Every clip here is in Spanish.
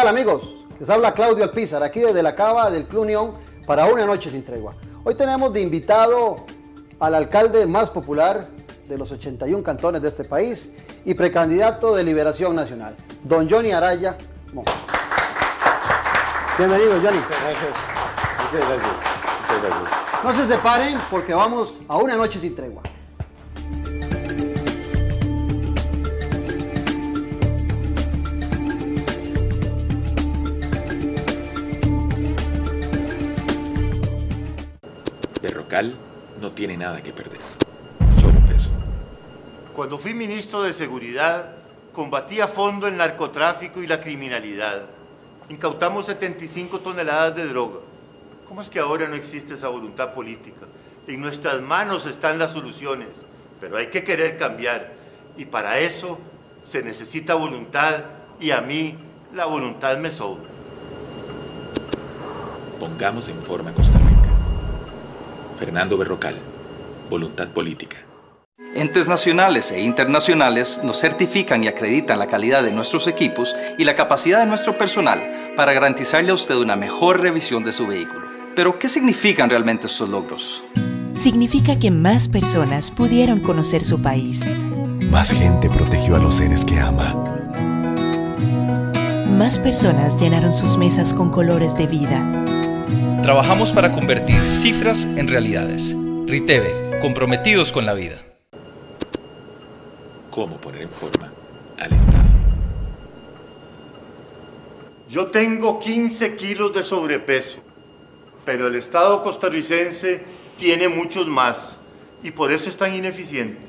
Hola amigos? Les habla Claudio Alpizar, aquí desde la cava del Club Unión para una noche sin tregua. Hoy tenemos de invitado al alcalde más popular de los 81 cantones de este país y precandidato de Liberación Nacional, don Johnny Araya Monge. Bienvenido, Johnny. gracias. gracias. gracias. No se separen porque vamos a una noche sin tregua. no tiene nada que perder, solo peso. Cuando fui ministro de Seguridad, combatí a fondo el narcotráfico y la criminalidad. Incautamos 75 toneladas de droga. ¿Cómo es que ahora no existe esa voluntad política? En nuestras manos están las soluciones, pero hay que querer cambiar. Y para eso se necesita voluntad y a mí la voluntad me sobra. Pongamos en forma constante. Fernando Berrocal. Voluntad Política. Entes nacionales e internacionales nos certifican y acreditan la calidad de nuestros equipos y la capacidad de nuestro personal para garantizarle a usted una mejor revisión de su vehículo. Pero, ¿qué significan realmente estos logros? Significa que más personas pudieron conocer su país. Más gente protegió a los seres que ama. Más personas llenaron sus mesas con colores de vida Trabajamos para convertir cifras en realidades. Riteve, comprometidos con la vida. ¿Cómo poner en forma al Estado? Yo tengo 15 kilos de sobrepeso, pero el Estado costarricense tiene muchos más y por eso es tan ineficiente.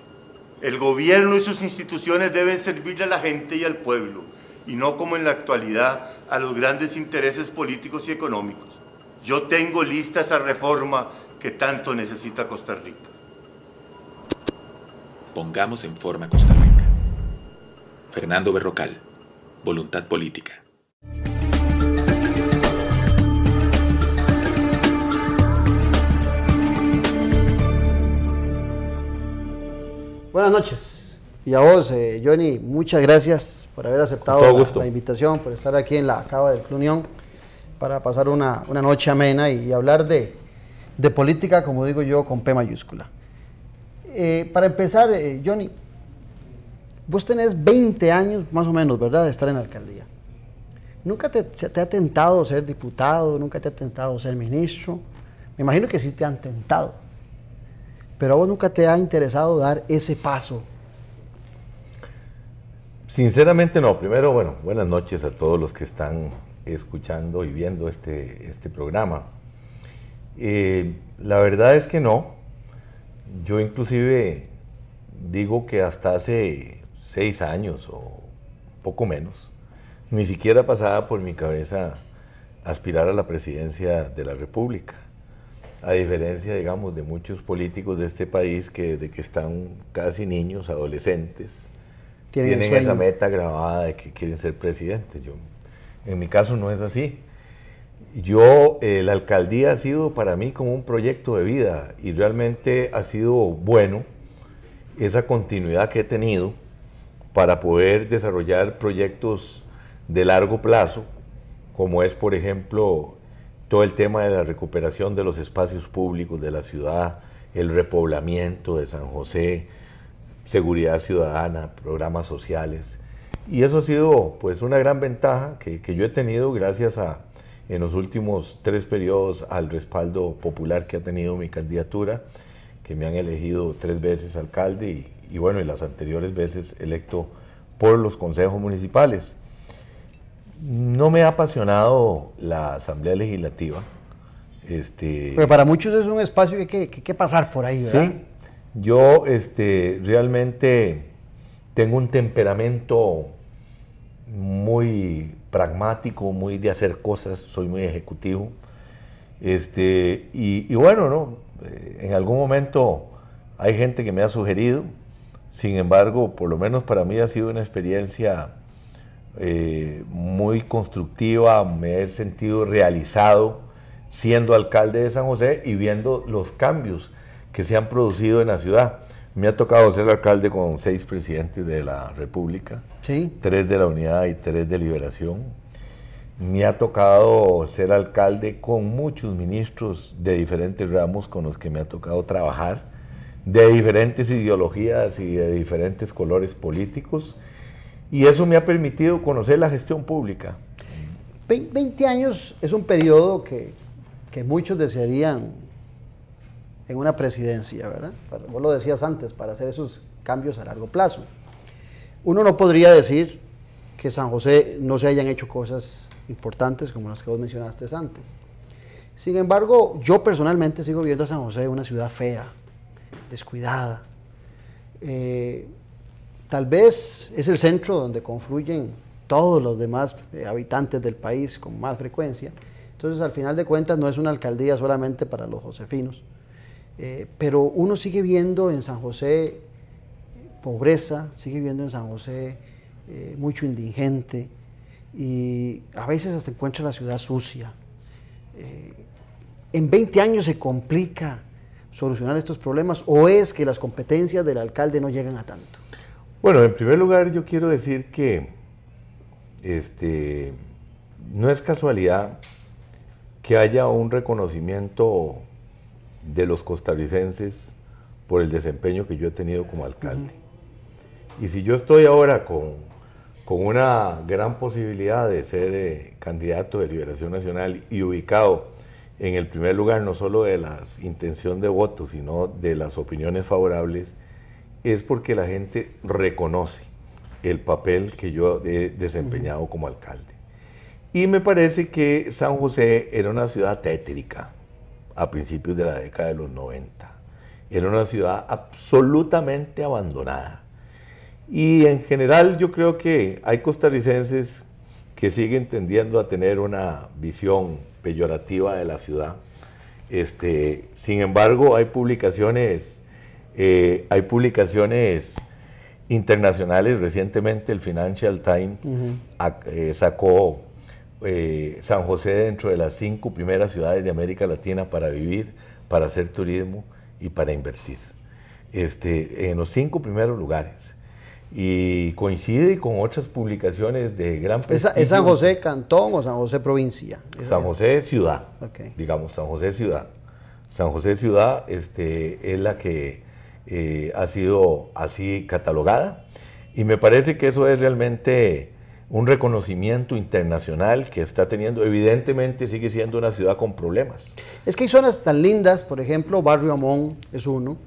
El gobierno y sus instituciones deben servirle a la gente y al pueblo y no como en la actualidad a los grandes intereses políticos y económicos. Yo tengo lista esa reforma que tanto necesita Costa Rica. Pongamos en forma Costa Rica. Fernando Berrocal, Voluntad Política. Buenas noches. Y a vos, eh, Johnny, muchas gracias por haber aceptado la, invitación, por estar aquí en la Cava del Club Unión para pasar una, noche amena y hablar de, política, como digo yo, con P mayúscula. Eh, para empezar, eh, Johnny, vos tenés 20 años más o menos, ¿verdad?, de estar en la alcaldía. ¿Nunca te, te ha tentado ser diputado? ¿Nunca te ha tentado ser ministro? Me imagino que sí te han tentado. Pero a vos nunca te ha interesado dar ese paso Sinceramente no. Primero, bueno, buenas noches a todos los que están escuchando y viendo este, este programa. Eh, la verdad es que no. Yo inclusive digo que hasta hace seis años o poco menos, ni siquiera pasaba por mi cabeza aspirar a la presidencia de la República. A diferencia, digamos, de muchos políticos de este país que de que están casi niños, adolescentes, tienen, tienen esa meta grabada de que quieren ser presidentes. Yo en mi caso no es así. Yo, eh, la alcaldía ha sido para mí como un proyecto de vida y realmente ha sido bueno esa continuidad que he tenido para poder desarrollar proyectos de largo plazo, como es, por ejemplo, todo el tema de la recuperación de los espacios públicos de la ciudad, el repoblamiento de San José, seguridad ciudadana, programas sociales. Y eso ha sido pues una gran ventaja que, yo he tenido gracias a, en los últimos tres periodos al respaldo popular que ha tenido mi candidatura, que me han elegido tres veces alcalde y, bueno, y las anteriores veces electo por los consejos municipales. No me ha apasionado la Asamblea Legislativa. Este, Pero para muchos es un espacio que hay que, pasar por ahí, ¿verdad? Sí, yo este, realmente tengo un temperamento muy pragmático, muy de hacer cosas, soy muy ejecutivo. Este, y, bueno, ¿no? Eh, en algún momento hay gente que me ha sugerido, sin embargo, por lo menos para mí ha sido una experiencia eh, muy constructiva, me he sentido realizado siendo alcalde de San José y viendo los cambios que se han producido en la ciudad. Me ha tocado ser alcalde con seis presidentes de la República, tres de la Unidad y tres de Liberación. Me ha tocado ser alcalde con muchos ministros de diferentes ramos con los que me ha tocado trabajar, de diferentes ideologías y de diferentes colores políticos. Y eso me ha permitido conocer la gestión pública. Veinte años es un periodo que, que muchos desearían en una presidencia, ¿verdad? vos lo decías antes, para hacer esos cambios a largo plazo. Uno no podría decir que San José no se hayan hecho cosas importantes como las que vos mencionaste antes. Sin embargo, yo personalmente sigo viendo a San José una ciudad fea, descuidada. Eh, tal vez es el centro donde confluyen todos los demás eh, habitantes del país con más frecuencia. Entonces, al final de cuentas, no es una alcaldía solamente para los josefinos, eh, pero uno sigue viendo en San José eh, pobreza, sigue viendo en San José eh, mucho indigente y a veces hasta encuentra la ciudad sucia. en 20 años se complica solucionar estos problemas o es que las competencias del alcalde no llegan a tanto. Bueno, en primer lugar yo quiero decir que este, no es casualidad que haya un reconocimiento de los costarricenses por el desempeño que yo he tenido como alcalde. Y si yo estoy ahora con, una gran posibilidad de ser eh, candidato de Liberación Nacional y ubicado en el primer lugar no solo de la intención de voto, sino de las opiniones favorables, es porque la gente reconoce el papel que yo he desempeñado como alcalde. Y me parece que San José era una ciudad tétrica, a principios de la década de los 90. Era una ciudad absolutamente abandonada. Y en general yo creo que hay costarricenses que siguen tendiendo a tener una visión peyorativa de la ciudad. Este, sin embargo, hay publicaciones, eh, hay publicaciones internacionales. Recientemente el Financial Times eh, sacó eh, San José dentro de las cinco primeras ciudades de América Latina para vivir, para hacer turismo y para invertir. Este, en los cinco primeros lugares. Y coincide con otras publicaciones de gran ¿Es San José Cantón o San José Provincia? San José Ciudad, digamos, San José Ciudad. San José Ciudad este, es la que eh, ha sido así catalogada y me parece que eso es realmente un reconocimiento internacional que está teniendo. Evidentemente sigue siendo una ciudad con problemas. Es que hay zonas tan lindas, por ejemplo, Barrio Amón es uno,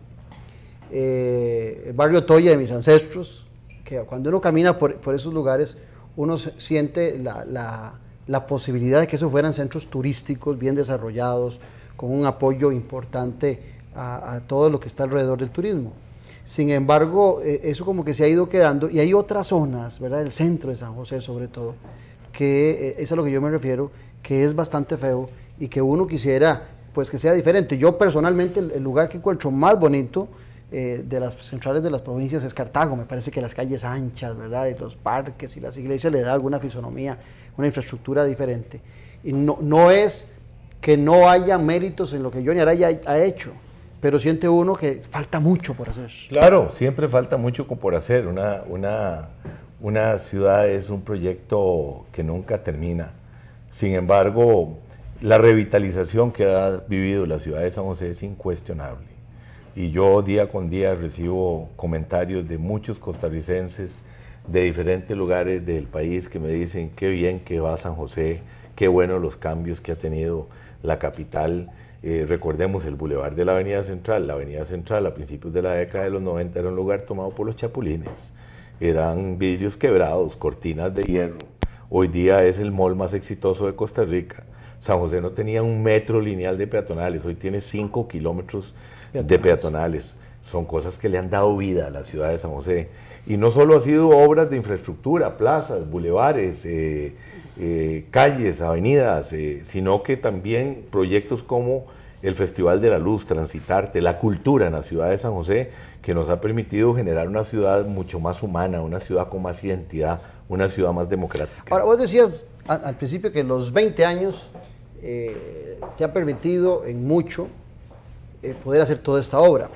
eh, el Barrio Toya de mis ancestros, que cuando uno camina por, esos lugares, uno siente la, posibilidad de que esos fueran centros turísticos bien desarrollados, con un apoyo importante a, todo lo que está alrededor del turismo. Sin embargo, eh, eso como que se ha ido quedando y hay otras zonas, ¿verdad? El centro de San José sobre todo, que eh, es a lo que yo me refiero, que es bastante feo y que uno quisiera pues que sea diferente. Yo personalmente el, lugar que encuentro más bonito eh, de las centrales de las provincias es Cartago. Me parece que las calles anchas, ¿verdad? Y los parques y las iglesias le da alguna fisonomía, una infraestructura diferente. Y no, no es que no haya méritos en lo que Johnny Araya ha hecho, pero siente uno que falta mucho por hacer. Claro, siempre falta mucho por hacer. Una, una, una ciudad es un proyecto que nunca termina. Sin embargo, la revitalización que ha vivido la ciudad de San José es incuestionable. Y yo día con día recibo comentarios de muchos costarricenses de diferentes lugares del país que me dicen qué bien que va San José, qué buenos los cambios que ha tenido la capital eh, recordemos el bulevar de la Avenida Central. La Avenida Central a principios de la década de los 90 era un lugar tomado por los chapulines. Eran vidrios quebrados, cortinas de hierro. Hoy día es el mall más exitoso de Costa Rica. San José no tenía un metro lineal de peatonales, hoy tiene cinco kilómetros de peatonales. Son cosas que le han dado vida a la ciudad de San José. Y no solo ha sido obras de infraestructura, plazas, bulevares, eh, eh, calles, avenidas, sino que también proyectos como el Festival de la Luz, Transitarte, la cultura en la ciudad de San José, que nos ha permitido generar una ciudad mucho más humana, una ciudad con más identidad, una ciudad más democrática. Ahora, vos decías al, principio que los 20 años eh, te ha permitido en mucho eh, poder hacer toda esta obra.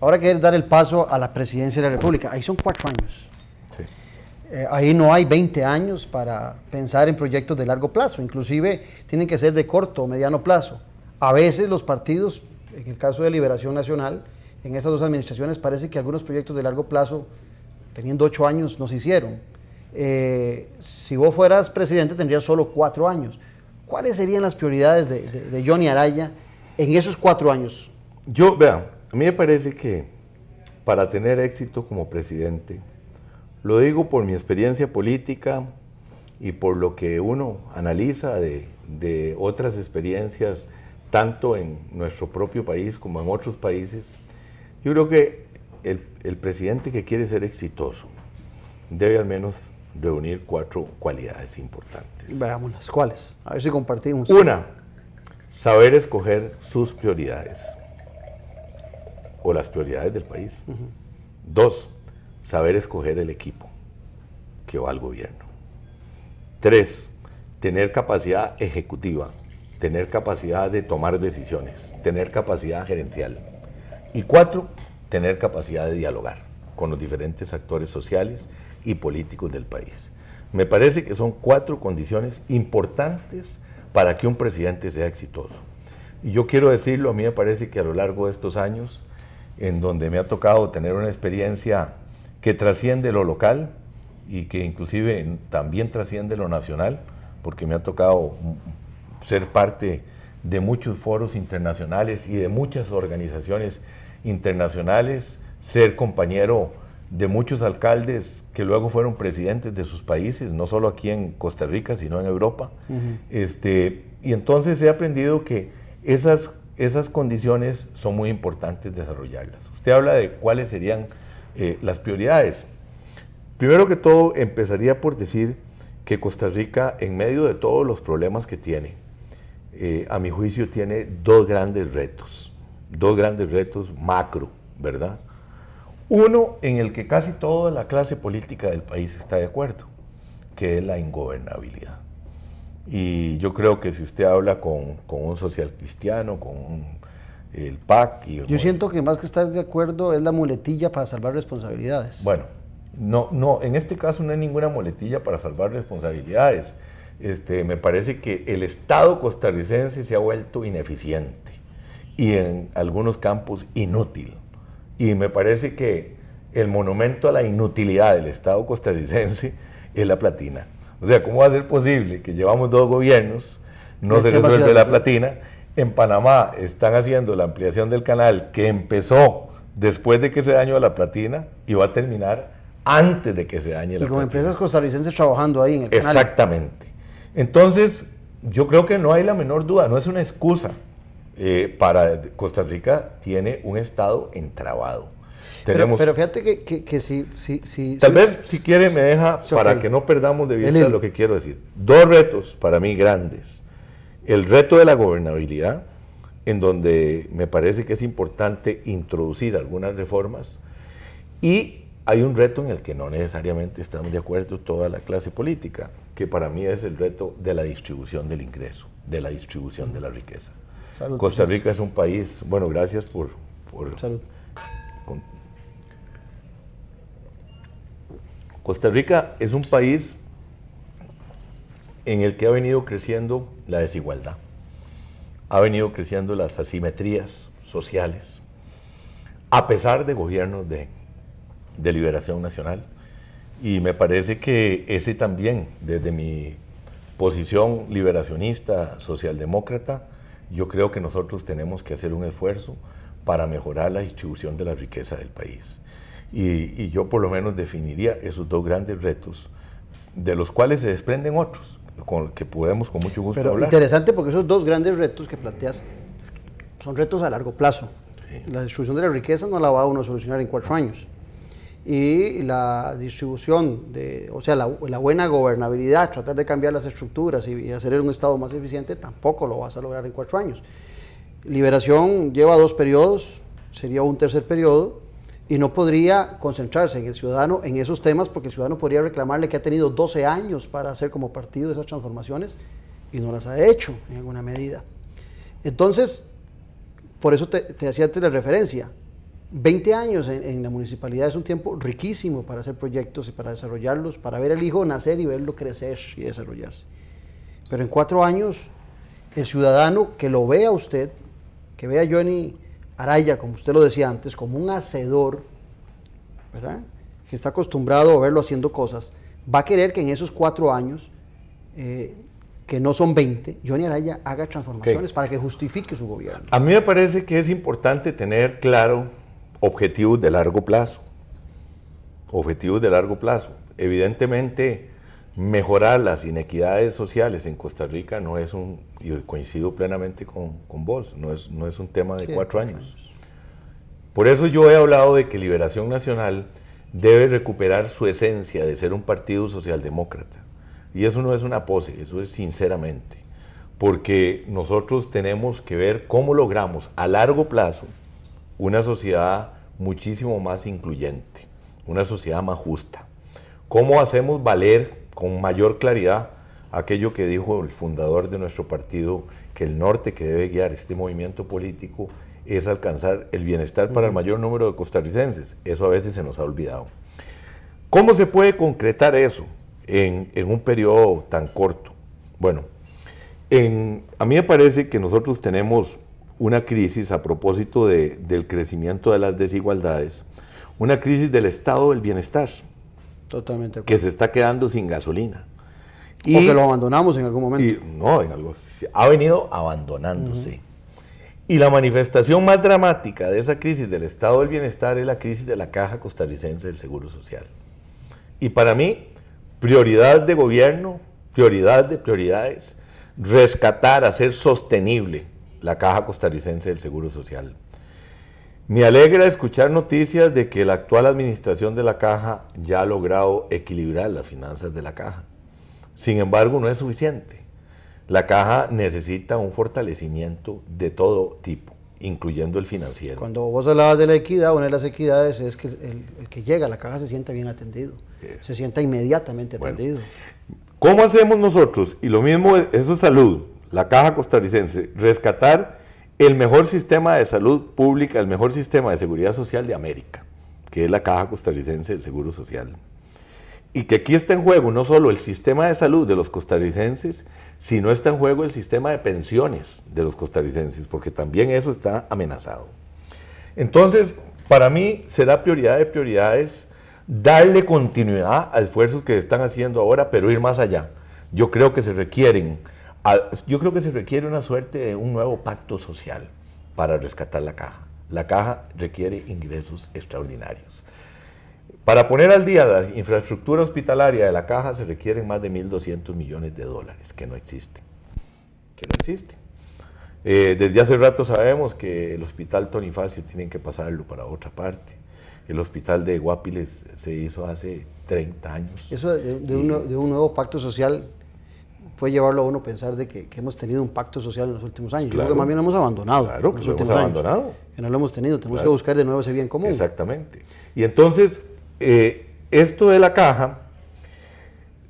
Ahora quieres dar el paso a la presidencia de la República. Ahí son cuatro años. Eh, ahí no hay 20 años para pensar en proyectos de largo plazo. Inclusive tienen que ser de corto o mediano plazo. A veces los partidos, en el caso de Liberación Nacional, en esas dos administraciones parece que algunos proyectos de largo plazo, teniendo ocho años, no se hicieron. Eh, si vos fueras presidente tendrías solo cuatro años. ¿Cuáles serían las prioridades de, Johnny Araya en esos cuatro años? Yo, vea, a mí me parece que para tener éxito como presidente, lo digo por mi experiencia política y por lo que uno analiza de, de otras experiencias tanto en nuestro propio país como en otros países. Yo creo que el, presidente que quiere ser exitoso debe al menos reunir cuatro cualidades importantes. Veamos las cuáles, a ver si compartimos. Una, saber escoger sus prioridades o las prioridades del país. Dos, saber escoger el equipo que va al gobierno. Tres, tener capacidad ejecutiva tener capacidad de tomar decisiones, tener capacidad gerencial. Y cuatro, tener capacidad de dialogar con los diferentes actores sociales y políticos del país. Me parece que son cuatro condiciones importantes para que un presidente sea exitoso. Y yo quiero decirlo, a mí me parece que a lo largo de estos años, en donde me ha tocado tener una experiencia que trasciende lo local y que inclusive también trasciende lo nacional, porque me ha tocado ser parte de muchos foros internacionales y de muchas organizaciones internacionales, ser compañero de muchos alcaldes que luego fueron presidentes de sus países, no solo aquí en Costa Rica, sino en Europa. este, y entonces he aprendido que esas, esas condiciones son muy importantes desarrollarlas. Usted habla de cuáles serían eh, las prioridades. Primero que todo, empezaría por decir que Costa Rica, en medio de todos los problemas que tiene, eh, a mi juicio tiene dos grandes retos, dos grandes retos macro, ¿verdad? Uno en el que casi toda la clase política del país está de acuerdo, que es la ingobernabilidad. Y yo creo que si usted habla con, un social cristiano, con el PAC... Y yo siento que más que estar de acuerdo es la muletilla para salvar responsabilidades. Bueno, no, no, en este caso no hay ninguna muletilla para salvar responsabilidades. Este, me parece que el Estado costarricense se ha vuelto ineficiente y en algunos campos inútil. Y me parece que el monumento a la inutilidad del Estado costarricense es la platina. O sea, ¿cómo va a ser posible que llevamos dos gobiernos, no se resuelve la platina? En Panamá están haciendo la ampliación del canal que empezó después de que se dañó la platina y va a terminar antes de que se dañe la platina. Y con empresas costarricenses trabajando ahí en el canal. Exactamente. Entonces, yo creo que no hay la menor duda, no es una excusa. Eh, para Costa Rica tiene un Estado entrabado. pero, fíjate que, si, si, Tal vez, si quiere, me deja, para que no perdamos de vista lo que quiero decir. Dos retos para mí grandes. El reto de la gobernabilidad, en donde me parece que es importante introducir algunas reformas. Y hay un reto en el que no necesariamente estamos de acuerdo toda la clase política que para mí es el reto de la distribución del ingreso, de la distribución de la riqueza. Costa Rica es un país, bueno, gracias por... Costa Rica es un país en el que ha venido creciendo la desigualdad, ha venido creciendo las asimetrías sociales, a pesar de gobiernos de, de liberación nacional, y me parece que ese también, desde mi posición liberacionista, socialdemócrata, yo creo que nosotros tenemos que hacer un esfuerzo para mejorar la distribución de la riqueza del país. Y, yo por lo menos definiría esos dos grandes retos, de los cuales se desprenden otros, con los que podemos con mucho gusto Pero hablar. Interesante porque esos dos grandes retos que planteas son retos a largo plazo. La distribución de la riqueza no la va a uno a solucionar en cuatro años y la distribución, de, o sea, la, buena gobernabilidad, tratar de cambiar las estructuras y, hacer un Estado más eficiente, tampoco lo vas a lograr en cuatro años. Liberación lleva dos periodos, sería un tercer periodo, y no podría concentrarse en el ciudadano en esos temas porque el ciudadano podría reclamarle que ha tenido 12 años para hacer como partido esas transformaciones y no las ha hecho en alguna medida. Entonces, por eso te, te hacía la referencia, 20 años en, la municipalidad es un tiempo riquísimo para hacer proyectos y para desarrollarlos, para ver al hijo nacer y verlo crecer y desarrollarse. Pero en cuatro años, el ciudadano que lo vea usted, que vea a Johnny Araya, como usted lo decía antes, como un hacedor, ¿verdad? que está acostumbrado a verlo haciendo cosas, va a querer que en esos cuatro años, eh, que no son 20, Johnny Araya haga transformaciones para que justifique su gobierno. A mí me parece que es importante tener claro objetivos de largo plazo. Objetivos de largo plazo. Evidentemente, mejorar las inequidades sociales en Costa Rica no es un, y coincido plenamente con, vos, no es, no es un tema de cuatro años. Por eso yo he hablado de que Liberación Nacional debe recuperar su esencia de ser un partido socialdemócrata. Y eso no es una pose, eso es sinceramente. Porque nosotros tenemos que ver cómo logramos a largo plazo una sociedad muchísimo más incluyente, una sociedad más justa. ¿Cómo hacemos valer con mayor claridad aquello que dijo el fundador de nuestro partido, que el norte que debe guiar este movimiento político es alcanzar el bienestar para el mayor número de costarricenses? Eso a veces se nos ha olvidado. ¿Cómo se puede concretar eso en, un periodo tan corto? Bueno, a mí me parece que nosotros tenemos una crisis a propósito de, del crecimiento de las desigualdades, una crisis del estado del bienestar. Totalmente. Que se está quedando sin gasolina. Y, lo abandonamos en algún momento. no, en algo, ha venido abandonándose. Y la manifestación más dramática de esa crisis del estado del bienestar es la crisis de la Caja Costarricense del Seguro Social. Y para mí, prioridad de gobierno, prioridad de prioridades, rescatar, hacer sostenible la Caja Costarricense del Seguro Social. Me alegra escuchar noticias de que la actual administración de la Caja ya ha logrado equilibrar las finanzas de la Caja. Sin embargo, no es suficiente. La Caja necesita un fortalecimiento de todo tipo, incluyendo el financiero. Cuando vos hablabas de la equidad, una de las equidades es que el, que llega a la Caja se sienta bien atendido, se sienta inmediatamente atendido. ¿Cómo hacemos nosotros? Y lo mismo, eso es salud la Caja Costarricense, rescatar el mejor sistema de salud pública, el mejor sistema de seguridad social de América, que es la Caja Costarricense del Seguro Social. Y que aquí está en juego no solo el sistema de salud de los costarricenses, sino está en juego el sistema de pensiones de los costarricenses, porque también eso está amenazado. Entonces, para mí será prioridad de prioridades darle continuidad a esfuerzos que están haciendo ahora, pero ir más allá. Yo creo que se requieren yo creo que se requiere una suerte de un nuevo pacto social para rescatar la caja. La caja requiere ingresos extraordinarios. Para poner al día la infraestructura hospitalaria de la caja se requieren más de 1.200 millones de dólares, que no existen. Que no existen. Eh, desde hace rato sabemos que el hospital Tony Tonifacio tienen que pasarlo para otra parte. El hospital de Guapiles se hizo hace 30 años. Eso de un nuevo pacto social fue llevarlo a uno pensar de que, hemos tenido un pacto social en los últimos años. Yo creo que más bien lo hemos abandonado. Claro, que lo hemos abandonado. que no lo hemos tenido. Tenemos que buscar de nuevo ese bien común. Exactamente. Y entonces, eh, esto de la caja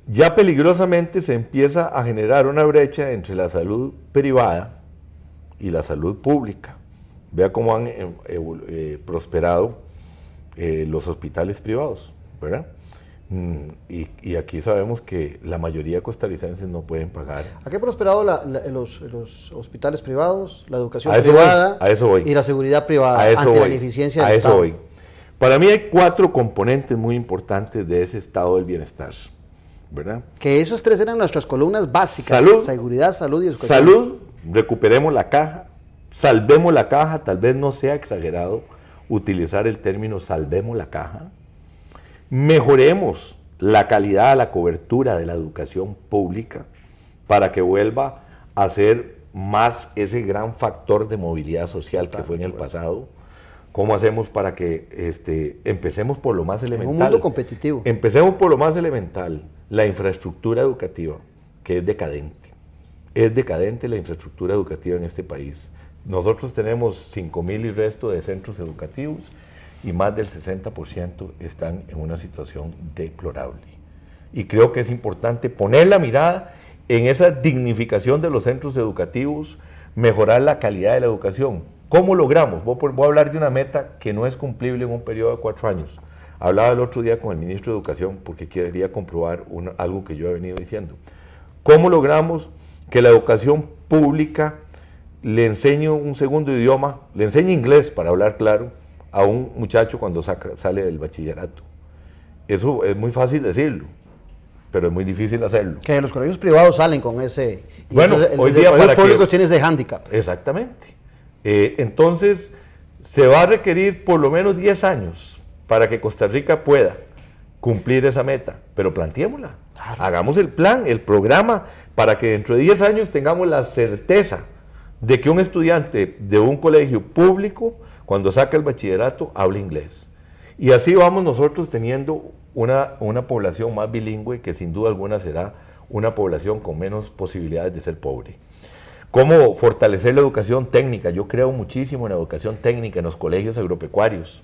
ya peligrosamente se empieza a generar una brecha entre la salud privada y la salud pública. Vea cómo han eh, eh, prosperado los hospitales privados, ¿verdad? Mm, y, aquí sabemos que la mayoría costarricenses no pueden pagar. ¿A qué ha prosperado los, hospitales privados, la educación privada y la seguridad privada ante la ineficiencia del a voy. Para mí hay cuatro componentes muy importantes de ese estado del bienestar, ¿verdad? Que esos tres eran nuestras columnas básicas. Salud, seguridad, salud y educación. Salud, recuperemos la caja, salvemos la caja, tal vez no sea exagerado utilizar el término salvemos la caja, Mejoremos la calidad, la cobertura de la educación pública para que vuelva a ser más ese gran factor de movilidad social que fue en el pasado. ¿Cómo hacemos para que este, empecemos por lo más elemental? En un mundo competitivo. Empecemos por lo más elemental, la infraestructura educativa, que es decadente. Es decadente la infraestructura educativa en este país. Nosotros tenemos 5.000 y resto de centros educativos y más del 60% están en una situación deplorable. Y creo que es importante poner la mirada en esa dignificación de los centros educativos, mejorar la calidad de la educación. ¿Cómo logramos? Voy a hablar de una meta que no es cumplible en un periodo de cuatro años. Hablaba el otro día con el ministro de Educación porque quería comprobar algo que yo he venido diciendo. ¿Cómo logramos que la educación pública le enseñe un segundo idioma, le enseñe inglés para hablar claro, a un muchacho cuando saca, sale del bachillerato. Eso es muy fácil decirlo, pero es muy difícil hacerlo. Que los colegios privados salen con ese... bueno, hoy los públicos tienen ese hándicap. Exactamente. Eh, entonces, se va a requerir por lo menos 10 años para que Costa Rica pueda cumplir esa meta, pero planteémosla. Hagamos el plan, el programa, para que dentro de 10 años tengamos la certeza de que un estudiante de un colegio público cuando saca el bachillerato, habla inglés. Y así vamos nosotros teniendo una, población más bilingüe que sin duda alguna será una población con menos posibilidades de ser pobre. ¿Cómo fortalecer la educación técnica? Yo creo muchísimo en la educación técnica, en los colegios agropecuarios.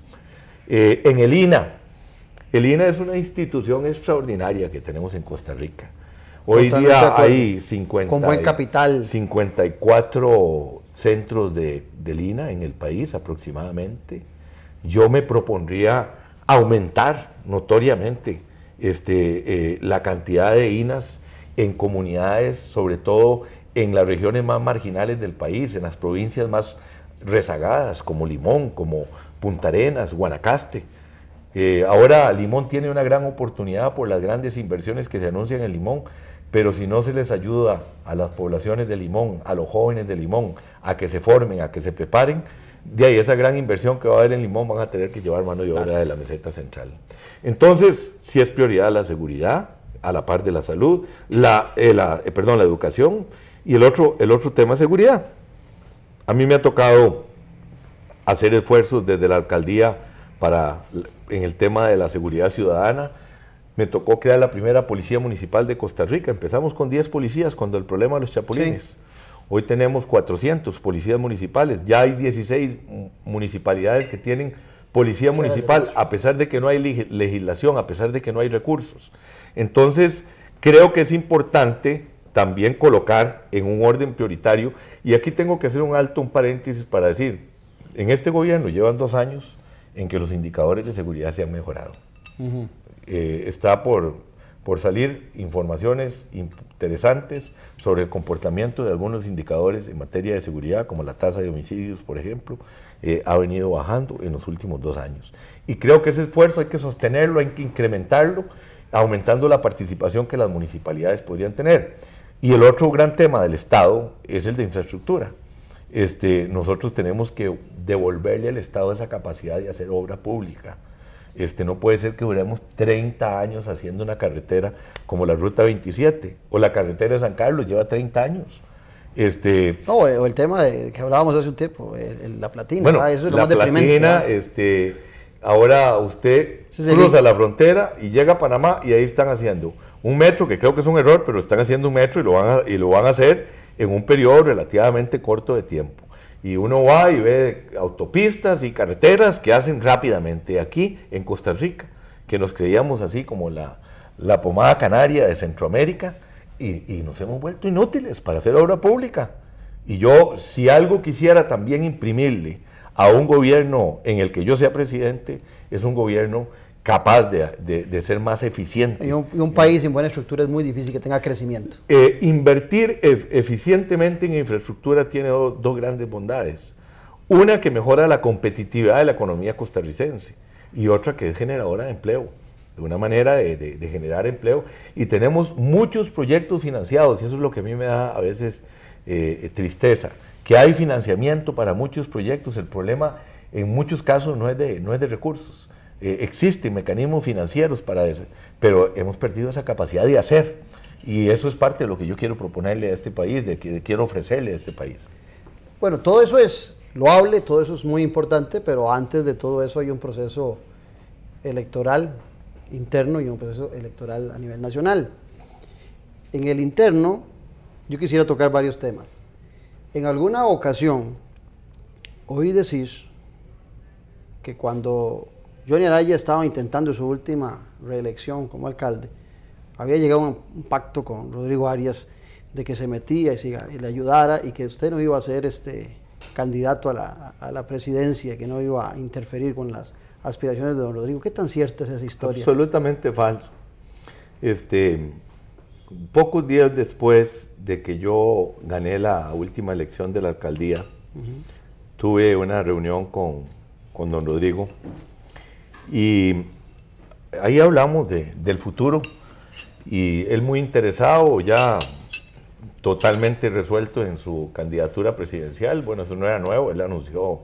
Eh, en el INA. El INA es una institución extraordinaria que tenemos en Costa Rica. Hoy día hay 50, con buen capital. 54 centros de, de lina en el país aproximadamente. Yo me propondría aumentar notoriamente este, eh, la cantidad de INAS en comunidades, sobre todo en las regiones más marginales del país, en las provincias más rezagadas, como Limón, como Punta Arenas, Guanacaste. Eh, ahora Limón tiene una gran oportunidad por las grandes inversiones que se anuncian en Limón, pero si no se les ayuda a las poblaciones de Limón, a los jóvenes de Limón, a que se formen, a que se preparen, de ahí esa gran inversión que va a haber en Limón van a tener que llevar mano y obra de la meseta central. Entonces, si es prioridad la seguridad, a la par de la salud, la, eh, eh, perdón, la educación y el otro, el otro tema es seguridad. A mí me ha tocado hacer esfuerzos desde la alcaldía para en el tema de la seguridad ciudadana, me tocó crear la primera policía municipal de Costa Rica. Empezamos con 10 policías cuando el problema de los chapulines. Hoy tenemos 400 policías municipales. Ya hay 16 municipalidades que tienen policía municipal, a pesar de que no hay legislación, a pesar de que no hay recursos. Entonces, creo que es importante también colocar en un orden prioritario, y aquí tengo que hacer un alto, un paréntesis para decir, en este gobierno llevan dos años en que los indicadores de seguridad se han mejorado. Eh, está por, salir informaciones interesantes sobre el comportamiento de algunos indicadores en materia de seguridad, como la tasa de homicidios, por ejemplo, eh, ha venido bajando en los últimos dos años. Y creo que ese esfuerzo hay que sostenerlo, hay que incrementarlo, aumentando la participación que las municipalidades podrían tener. Y el otro gran tema del Estado es el de infraestructura. Este, nosotros tenemos que devolverle al Estado esa capacidad de hacer obra pública este, no puede ser que duremos 30 años haciendo una carretera como la Ruta 27 o la carretera de San Carlos, lleva 30 años. Este, no, o el tema de, que hablábamos hace un tiempo, la platina, bueno, ah, eso es lo más Platina, este, ahora usted cruza la frontera y llega a Panamá y ahí están haciendo un metro, que creo que es un error, pero están haciendo un metro y lo van y lo van a hacer en un periodo relativamente corto de tiempo y uno va y ve autopistas y carreteras que hacen rápidamente aquí en Costa Rica, que nos creíamos así como la, pomada canaria de Centroamérica y, y, nos hemos vuelto inútiles para hacer obra pública. Y yo, si algo quisiera también imprimirle a un gobierno en el que yo sea presidente, es un gobierno capaz de, de, ser más eficiente. Y un, país sin buena estructura es muy difícil que tenga crecimiento. Eh, invertir eficientemente en infraestructura tiene dos grandes bondades. Una que mejora la competitividad de la economía costarricense y otra que es generadora de empleo, de una manera de, de generar empleo. Y tenemos muchos proyectos financiados y eso es lo que a mí me da a veces eh, eh, tristeza, que hay financiamiento para muchos proyectos. El problema en muchos casos no es de, no es de recursos eh, existen mecanismos financieros para eso, pero hemos perdido esa capacidad de hacer. Y eso es parte de lo que yo quiero proponerle a este país, de que quiero ofrecerle a este país. Bueno, todo eso es lo loable, todo eso es muy importante, pero antes de todo eso hay un proceso electoral interno y un proceso electoral a nivel nacional. En el interno, yo quisiera tocar varios temas. En alguna ocasión, oí decir que cuando Johnny Araya estaba intentando su última reelección como alcalde. Había llegado a un pacto con Rodrigo Arias de que se metía y, le ayudara y que usted no iba a ser este candidato a la, a la, presidencia, que no iba a interferir con las aspiraciones de don Rodrigo. ¿Qué tan cierta es esa historia? Absolutamente falso. Este, pocos días después de que yo gané la última elección de la alcaldía, tuve una reunión con, con don Rodrigo y ahí hablamos del futuro y él muy interesado, ya totalmente resuelto en su candidatura presidencial. Bueno, eso no era nuevo, él anunció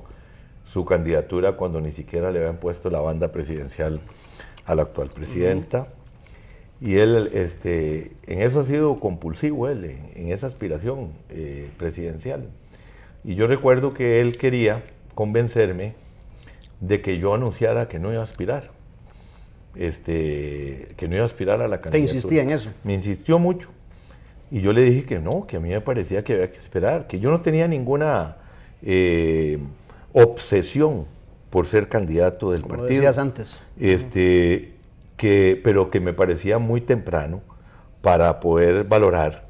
su candidatura cuando ni siquiera le habían puesto la banda presidencial a la actual presidenta. Y él, este, en eso ha sido compulsivo, él, en, esa aspiración eh, presidencial. Y yo recuerdo que él quería convencerme de que yo anunciara que no iba a aspirar. Este, que no iba a aspirar a la candidatura. ¿Te insistía en eso? Me insistió mucho. Y yo le dije que no, que a mí me parecía que había que esperar, que yo no tenía ninguna eh, obsesión por ser candidato del partido. partido. decías antes. Este, que, pero que me parecía muy temprano para poder valorar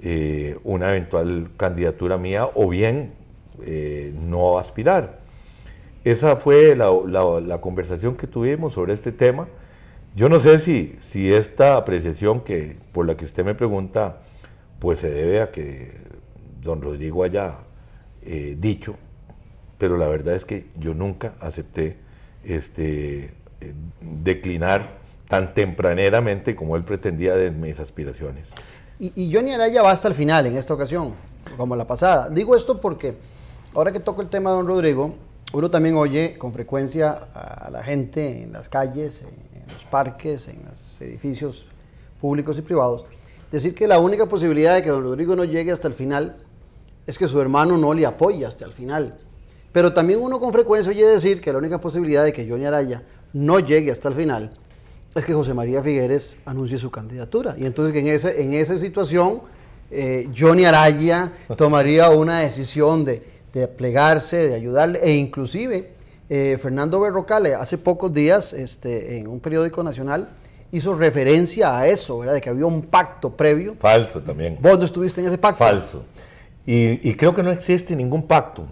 eh, una eventual candidatura mía o bien eh, no aspirar esa fue la, la, conversación que tuvimos sobre este tema. Yo no sé si, si esta apreciación que, por la que usted me pregunta, pues se debe a que don Rodrigo haya eh, dicho, pero la verdad es que yo nunca acepté este, eh, declinar tan tempraneramente como él pretendía de mis aspiraciones. Y, y Johnny Araya va hasta el final en esta ocasión, como la pasada. Digo esto porque ahora que toco el tema de don Rodrigo, uno también oye con frecuencia a la gente en las calles, en los parques, en los edificios públicos y privados, decir que la única posibilidad de que don Rodrigo no llegue hasta el final es que su hermano no le apoye hasta el final. Pero también uno con frecuencia oye decir que la única posibilidad de que Johnny Araya no llegue hasta el final es que José María Figueres anuncie su candidatura. Y entonces en, esa, situación eh, Johnny Araya tomaría una decisión de de plegarse, de ayudarle, e inclusive eh, Fernando Berrocale hace pocos días este, en un periódico nacional hizo referencia a eso, ¿verdad? De que había un pacto previo. Falso también. Vos no estuviste en ese pacto. Falso. Y, creo que no existe ningún pacto.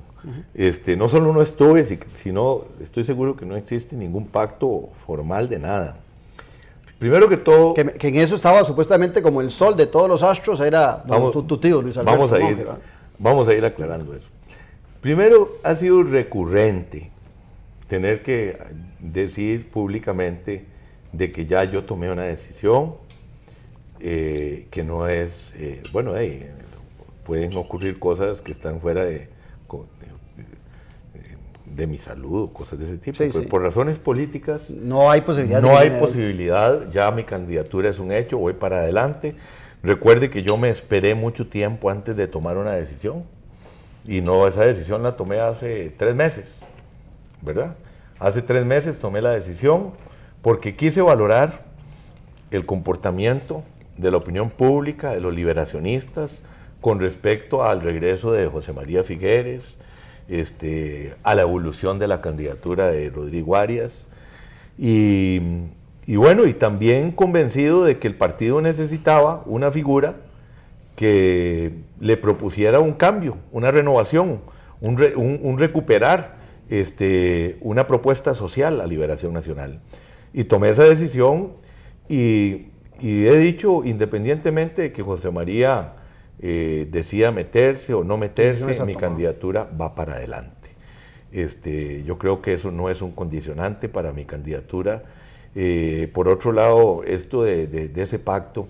este, no solo no estuve, sino estoy seguro que no existe ningún pacto formal de nada. Primero que todo... Que, en eso estaba supuestamente como el sol de todos los astros, era tu, tío Luis Alberto. Vamos a vamos a ir aclarando eso. Primero, ha sido recurrente tener que decir públicamente de que ya yo tomé una decisión, eh, que no es, eh, bueno, pueden ocurrir cosas que están fuera de, de, mi salud, cosas de ese tipo, pues, por razones políticas. No hay posibilidad. No hay posibilidad, ya mi candidatura es un hecho, voy para adelante. Recuerde que yo me esperé mucho tiempo antes de tomar una decisión y no, esa decisión la tomé hace tres meses, ¿verdad? Hace tres meses tomé la decisión porque quise valorar el comportamiento de la opinión pública, de los liberacionistas, con respecto al regreso de José María Figueres, este, a la evolución de la candidatura de Rodrigo Arias. Y, y bueno, y también convencido de que el partido necesitaba una figura que le propusiera un cambio, una renovación, un, recuperar este, una propuesta social a Liberación Nacional. Y tomé esa decisión y, he dicho, independientemente de que José María eh, decida meterse o no meterse, mi candidatura va para adelante. Este, yo creo que eso no es un condicionante para mi candidatura. Eh, por otro lado, esto de ese pacto,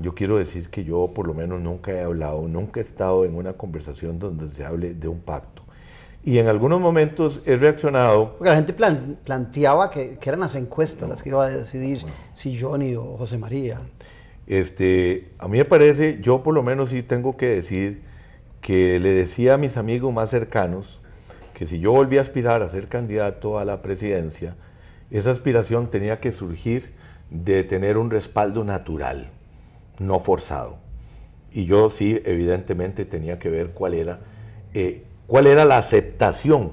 yo quiero decir que yo por lo menos nunca he hablado, nunca he estado en una conversación donde se hable de un pacto. Y en algunos momentos he reaccionado. Porque la gente planteaba que, eran las encuestas las que iba a decidir si Johnny o José María. Este, a mí me parece, yo por lo menos sí tengo que decir que le decía a mis amigos más cercanos que si yo volvía a aspirar a ser candidato a la presidencia, esa aspiración tenía que surgir de tener un respaldo natural no forzado. Y yo sí, evidentemente, tenía que ver cuál era, eh, cuál era la aceptación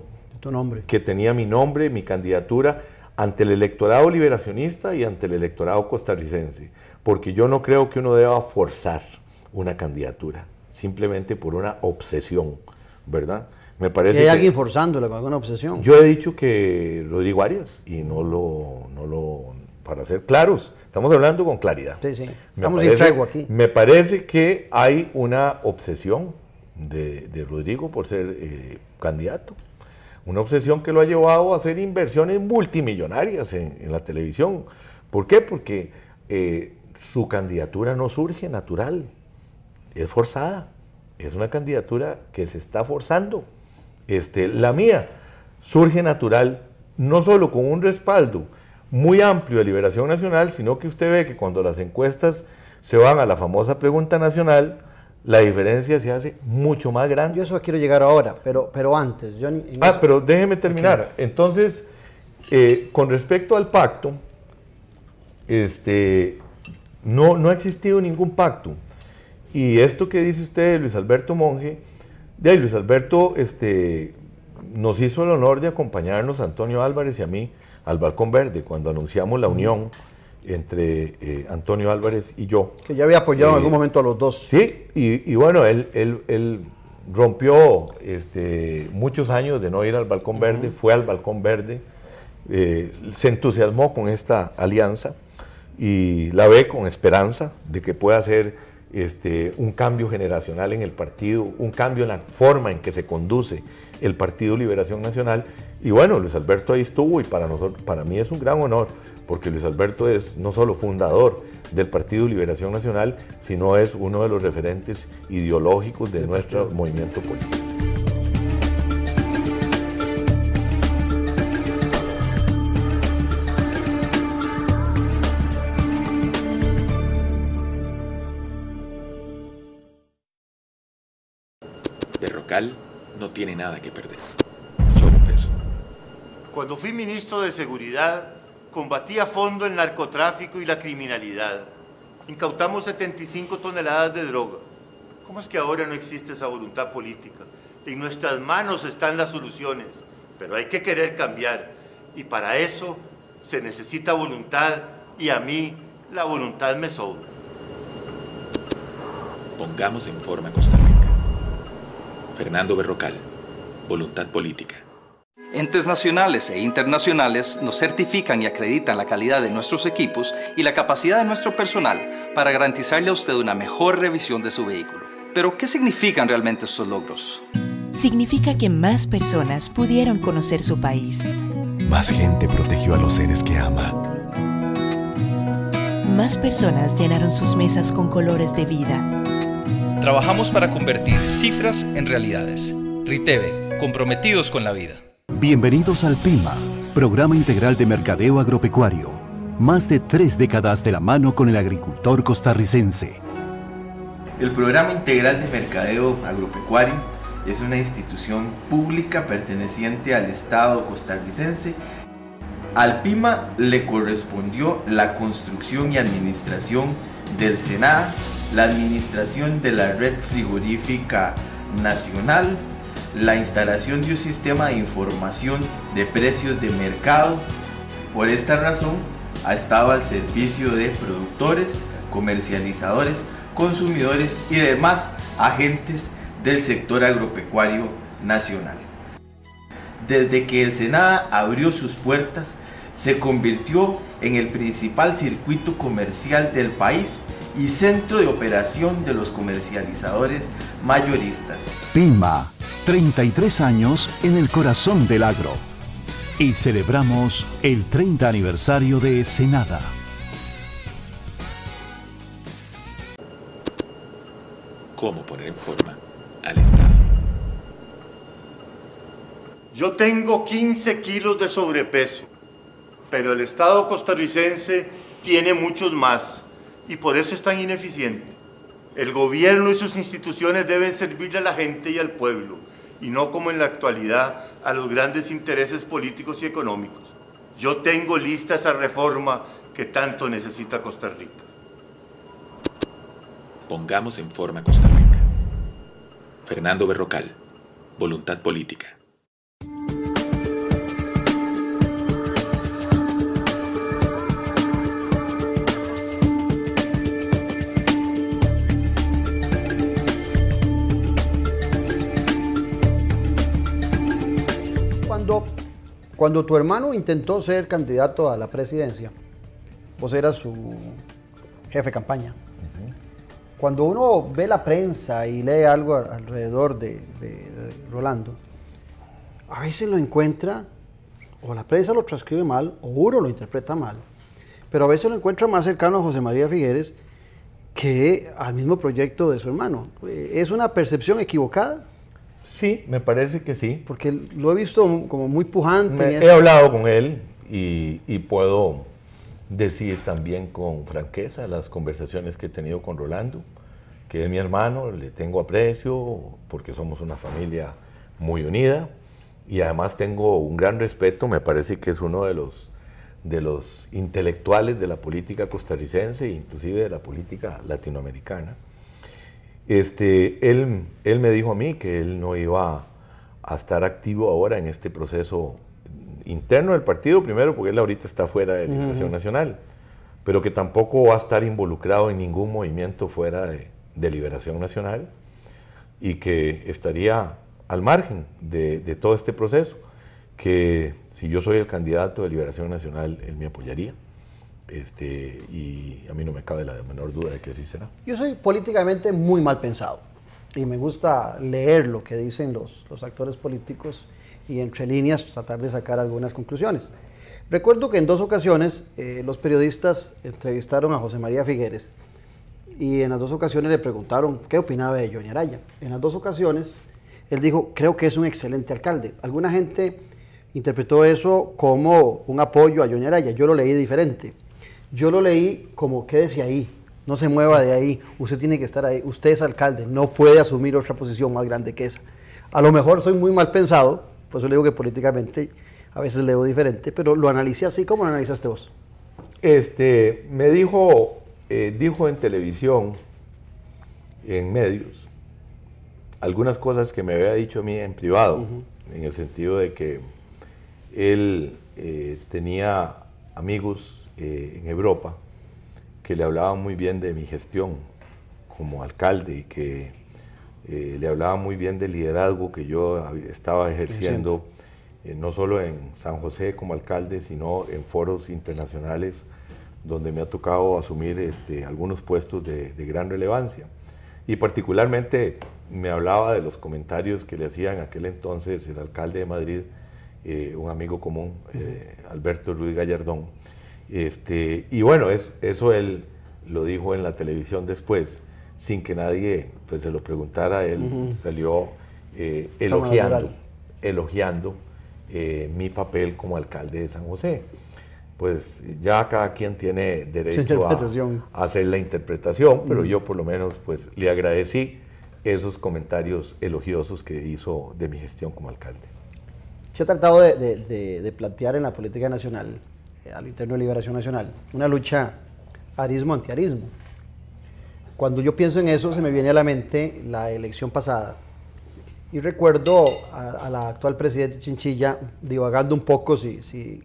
que tenía mi nombre, mi candidatura ante el electorado liberacionista y ante el electorado costarricense, porque yo no creo que uno deba forzar una candidatura, simplemente por una obsesión, ¿verdad? Me parece hay que, alguien forzándola con alguna obsesión. Yo he dicho que lo Rodrigo Arias y no lo, no lo, para ser claros, estamos hablando con claridad. Sí, sí. aquí. Me parece que hay una obsesión de, Rodrigo por ser eh, candidato. Una obsesión que lo ha llevado a hacer inversiones multimillonarias en, la televisión. ¿Por qué? Porque eh, su candidatura no surge natural, es forzada. Es una candidatura que se está forzando. Este, la mía surge natural, no solo con un respaldo muy amplio de liberación nacional, sino que usted ve que cuando las encuestas se van a la famosa pregunta nacional, la diferencia se hace mucho más grande. Yo eso quiero llegar ahora, pero, pero antes, Ah, pero déjeme terminar. Entonces, eh, con respecto al pacto, este, no, no ha existido ningún pacto. Y esto que dice usted, Luis Alberto Monge, de ahí Luis Alberto este, nos hizo el honor de acompañarnos, Antonio Álvarez y a mí, al Balcón Verde, cuando anunciamos la unión entre eh, Antonio Álvarez y yo. Que ya había apoyado en eh, algún momento a los dos. Sí, y, bueno, él, rompió este, muchos años de no ir al Balcón Verde, fue al Balcón Verde, eh, se entusiasmó con esta alianza y la ve con esperanza de que pueda ser este, un cambio generacional en el partido, un cambio en la forma en que se conduce el Partido Liberación Nacional y bueno, Luis Alberto ahí estuvo y para, nosotros, para mí es un gran honor, porque Luis Alberto es no solo fundador del Partido Liberación Nacional, sino es uno de los referentes ideológicos de nuestro movimiento político. Rocal no tiene nada que perder. Cuando fui ministro de Seguridad, combatí a fondo el narcotráfico y la criminalidad. Incautamos 75 toneladas de droga. ¿Cómo es que ahora no existe esa voluntad política? En nuestras manos están las soluciones, pero hay que querer cambiar. Y para eso se necesita voluntad y a mí la voluntad me sobra. Pongamos en forma Costa Rica. Fernando Berrocal, Voluntad Política. Entes nacionales e internacionales nos certifican y acreditan la calidad de nuestros equipos y la capacidad de nuestro personal para garantizarle a usted una mejor revisión de su vehículo. Pero, ¿qué significan realmente estos logros? Significa que más personas pudieron conocer su país. Más gente protegió a los seres que ama. Más personas llenaron sus mesas con colores de vida. Trabajamos para convertir cifras en realidades. Riteve, comprometidos con la vida. Bienvenidos al PIMA, Programa Integral de Mercadeo Agropecuario. Más de tres décadas de la mano con el agricultor costarricense. El Programa Integral de Mercadeo Agropecuario es una institución pública perteneciente al Estado costarricense. Al PIMA le correspondió la construcción y administración del Senado, la administración de la Red Frigorífica Nacional, la instalación de un sistema de información de precios de mercado. Por esta razón, ha estado al servicio de productores, comercializadores, consumidores y demás agentes del sector agropecuario nacional. Desde que el Senado abrió sus puertas, se convirtió en el principal circuito comercial del país y centro de operación de los comercializadores mayoristas. PIMA 33 años en el corazón del agro. Y celebramos el 30 aniversario de Senada. ¿Cómo poner en forma al Estado? Yo tengo 15 kilos de sobrepeso, pero el Estado costarricense tiene muchos más y por eso es tan ineficiente. El gobierno y sus instituciones deben servirle a la gente y al pueblo y no como en la actualidad a los grandes intereses políticos y económicos. Yo tengo lista esa reforma que tanto necesita Costa Rica. Pongamos en forma Costa Rica. Fernando Berrocal, Voluntad Política. Cuando tu hermano intentó ser candidato a la presidencia, vos eras su jefe de campaña. Cuando uno ve la prensa y lee algo alrededor de, Rolando, a veces lo encuentra, o la prensa lo transcribe mal, o uno lo interpreta mal, pero a veces lo encuentra más cercano a José María Figueres que al mismo proyecto de su hermano. Eh, ¿Es una percepción equivocada? Sí, me parece que sí. Porque lo he visto como muy pujante. He hablado con él y, puedo decir también con franqueza las conversaciones que he tenido con Rolando, que es mi hermano, le tengo aprecio porque somos una familia muy unida y además tengo un gran respeto, me parece que es uno de los de los intelectuales de la política costarricense e inclusive de la política latinoamericana. Este, él, él me dijo a mí que él no iba a estar activo ahora en este proceso interno del partido, primero porque él ahorita está fuera de Liberación Nacional, pero que tampoco va a estar involucrado en ningún movimiento fuera de, Liberación Nacional y que estaría al margen de, de todo este proceso, que si yo soy el candidato de Liberación Nacional, él me apoyaría. Este, y a mí no me cabe la menor duda de que sí será. Yo soy políticamente muy mal pensado y me gusta leer lo que dicen los, los actores políticos y entre líneas tratar de sacar algunas conclusiones. Recuerdo que en dos ocasiones eh, los periodistas entrevistaron a José María Figueres y en las dos ocasiones le preguntaron qué opinaba de Johnny Araya. En las dos ocasiones él dijo, creo que es un excelente alcalde. Alguna gente interpretó eso como un apoyo a Johnny Araya, yo lo leí diferente. Yo lo leí como quédese ahí, no se mueva de ahí, usted tiene que estar ahí, usted es alcalde, no puede asumir otra posición más grande que esa. A lo mejor soy muy mal pensado, por eso le digo que políticamente a veces leo diferente, pero lo analicé así como lo analizaste vos. Este, me dijo, eh, dijo en televisión, en medios, algunas cosas que me había dicho a mí en privado, en el sentido de que él eh, tenía amigos eh, en Europa que le hablaba muy bien de mi gestión como alcalde y que eh, le hablaba muy bien del liderazgo que yo estaba ejerciendo, eh, no solo en San José como alcalde, sino en foros internacionales donde me ha tocado asumir este, algunos puestos de, gran relevancia. Y particularmente me hablaba de los comentarios que le hacían aquel entonces el alcalde de Madrid, un amigo común, Alberto Luis Gallardón, este, y bueno, es, eso él lo dijo en la televisión después, sin que nadie pues, se lo preguntara, él salió eh, elogiando, eh, mi papel como alcalde de San José. Pues ya cada quien tiene derecho a, hacer la interpretación, pero yo por lo menos pues, le agradecí esos comentarios elogiosos que hizo de mi gestión como alcalde. Se ha tratado de plantear en la política nacional eh, al interior interno de Liberación Nacional, una lucha arismo-antiarismo. Cuando yo pienso en eso, se me viene a la mente la elección pasada. Y recuerdo a, la actual presidenta Chinchilla divagando un poco si, si,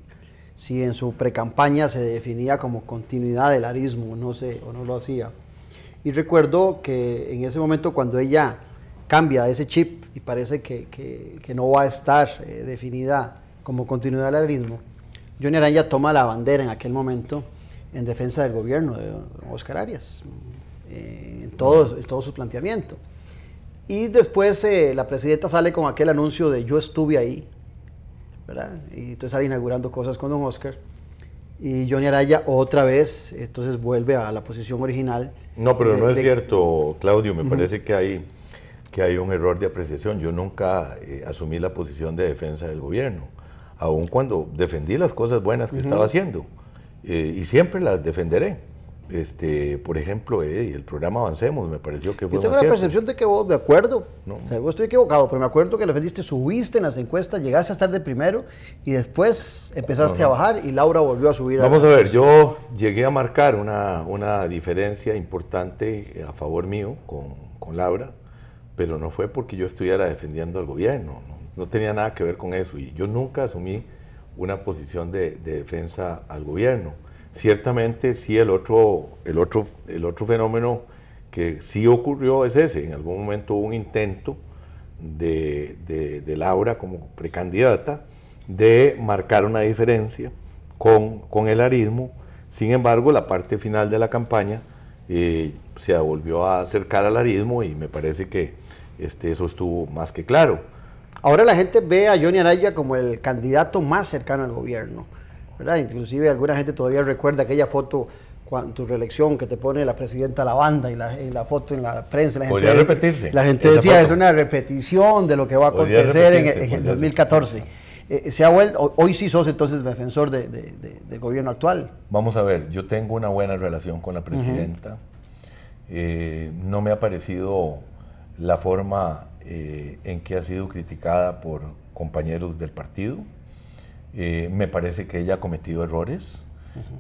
si en su precampaña se definía como continuidad del arismo, no sé, o no lo hacía. Y recuerdo que en ese momento cuando ella cambia ese chip y parece que, no va a estar eh, definida como continuidad del arismo, Johnny Araya toma la bandera en aquel momento en defensa del gobierno de Oscar Arias, eh, en, todo, su planteamiento. Y después eh, la presidenta sale con aquel anuncio de yo estuve ahí, ¿verdad? Y entonces sale inaugurando cosas con don Oscar. Y Johnny Araya otra vez, entonces vuelve a la posición original. No, pero no es cierto, Claudio, me parece que hay, que hay un error de apreciación. Yo nunca eh, asumí la posición de defensa del gobierno aun cuando defendí las cosas buenas que estaba haciendo. Eh, y siempre las defenderé. Este, por ejemplo, eh, el programa Avancemos me pareció que fue. Yo tengo la percepción de que vos, me acuerdo, o sea, vos estoy equivocado, pero me acuerdo que defendiste, subiste en las encuestas, llegaste a estar de primero y después empezaste a bajar y Laura volvió a subir. Vamos a, ver, yo llegué a marcar una, diferencia importante eh, a favor mío con, con Laura, pero no fue porque yo estuviera defendiendo al gobierno, ¿no? no tenía nada que ver con eso y yo nunca asumí una posición de, defensa al gobierno. Ciertamente sí el otro, el, otro, el otro fenómeno que sí ocurrió es ese, en algún momento hubo un intento de, de, Laura como precandidata de marcar una diferencia con, el arismo, sin embargo la parte final de la campaña eh, se volvió a acercar al arismo y me parece que este, eso estuvo más que claro. Ahora la gente ve a Johnny Araya como el candidato más cercano al gobierno. ¿verdad? Inclusive alguna gente todavía recuerda aquella foto cuando, tu reelección que te pone la presidenta la banda y la, foto en la prensa. La gente, repetirse. La gente decía, es una repetición de lo que va a acontecer en, el 2014. Eh, eh, se ha vuelto, hoy sí sos entonces defensor del gobierno actual. Vamos a ver, yo tengo una buena relación con la presidenta. Eh, no me ha parecido la forma eh, en que ha sido criticada por compañeros del partido. Eh, me parece que ella ha cometido errores.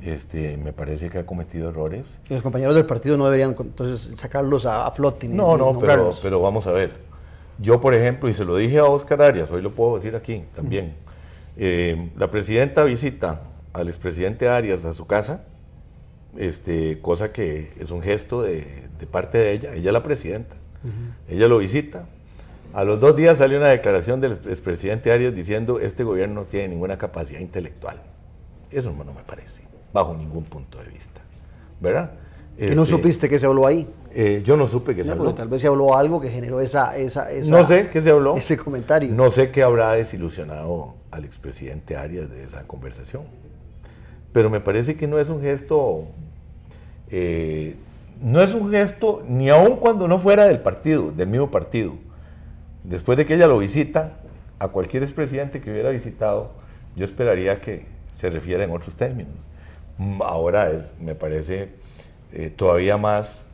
este, me parece que ha cometido errores. los compañeros del partido no deberían entonces sacarlos a, a flote. no, no, pero, vamos a ver. Yo, por ejemplo, y se lo dije a Oscar Arias, hoy lo puedo decir aquí también, eh, la presidenta visita al expresidente Arias a su casa, este, cosa que es un gesto de, parte de ella, ella es la presidenta, ella lo visita, a los dos días salió una declaración del expresidente Arias diciendo este gobierno no tiene ninguna capacidad intelectual. Eso no me parece, bajo ningún punto de vista. ¿Verdad? ¿Y ¿No este, supiste que se habló ahí? Eh, yo no supe que se habló. Tal vez se habló algo que generó esa, No sé Ese comentario. No sé qué habrá desilusionado al expresidente Arias de esa conversación. Pero me parece que no es un gesto. Eh, no es un gesto, ni aun cuando no fuera del partido, del mismo partido Después de que ella lo visita, a cualquier expresidente que hubiera visitado, yo esperaría que se refiera en otros términos. Mm, ahora me parece eh, todavía más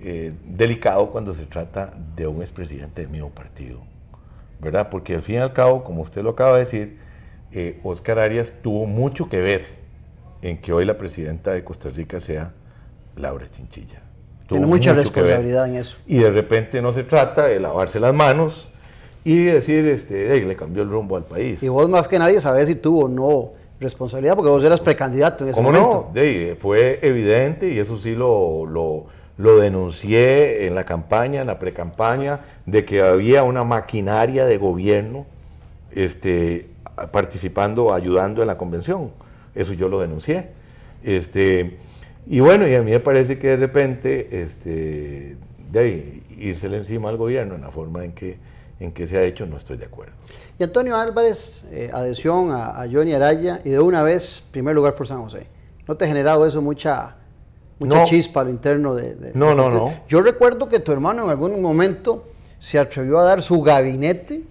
eh, delicado cuando se trata de un expresidente del mismo partido, ¿verdad? Porque al fin y al cabo, como usted lo acaba de decir, Oscar eh, Arias tuvo mucho que ver en que hoy la presidenta de Costa Rica sea Laura Chinchilla. Tuvo Tiene mucha responsabilidad en eso. Y de repente no se trata de lavarse las manos, y decir, este, le cambió el rumbo al país. Y vos más que nadie sabés si tuvo o no responsabilidad, porque vos eras precandidato en ese ¿Cómo momento. No? fue evidente y eso sí lo, lo, denuncié en la campaña, en la precampaña, de que había una maquinaria de gobierno este, participando, ayudando en la convención. Eso yo lo denuncié. Este, y bueno, y a mí me parece que de repente este, de ahí, írsele encima al gobierno en la forma en que en que se ha hecho no estoy de acuerdo. Y Antonio Álvarez, eh, adhesión a, Johnny Araya y de una vez primer lugar por San José. ¿No te ha generado eso mucha, mucha chispa al interno de, No, no, no. Yo recuerdo que tu hermano en algún momento se atrevió a dar su gabinete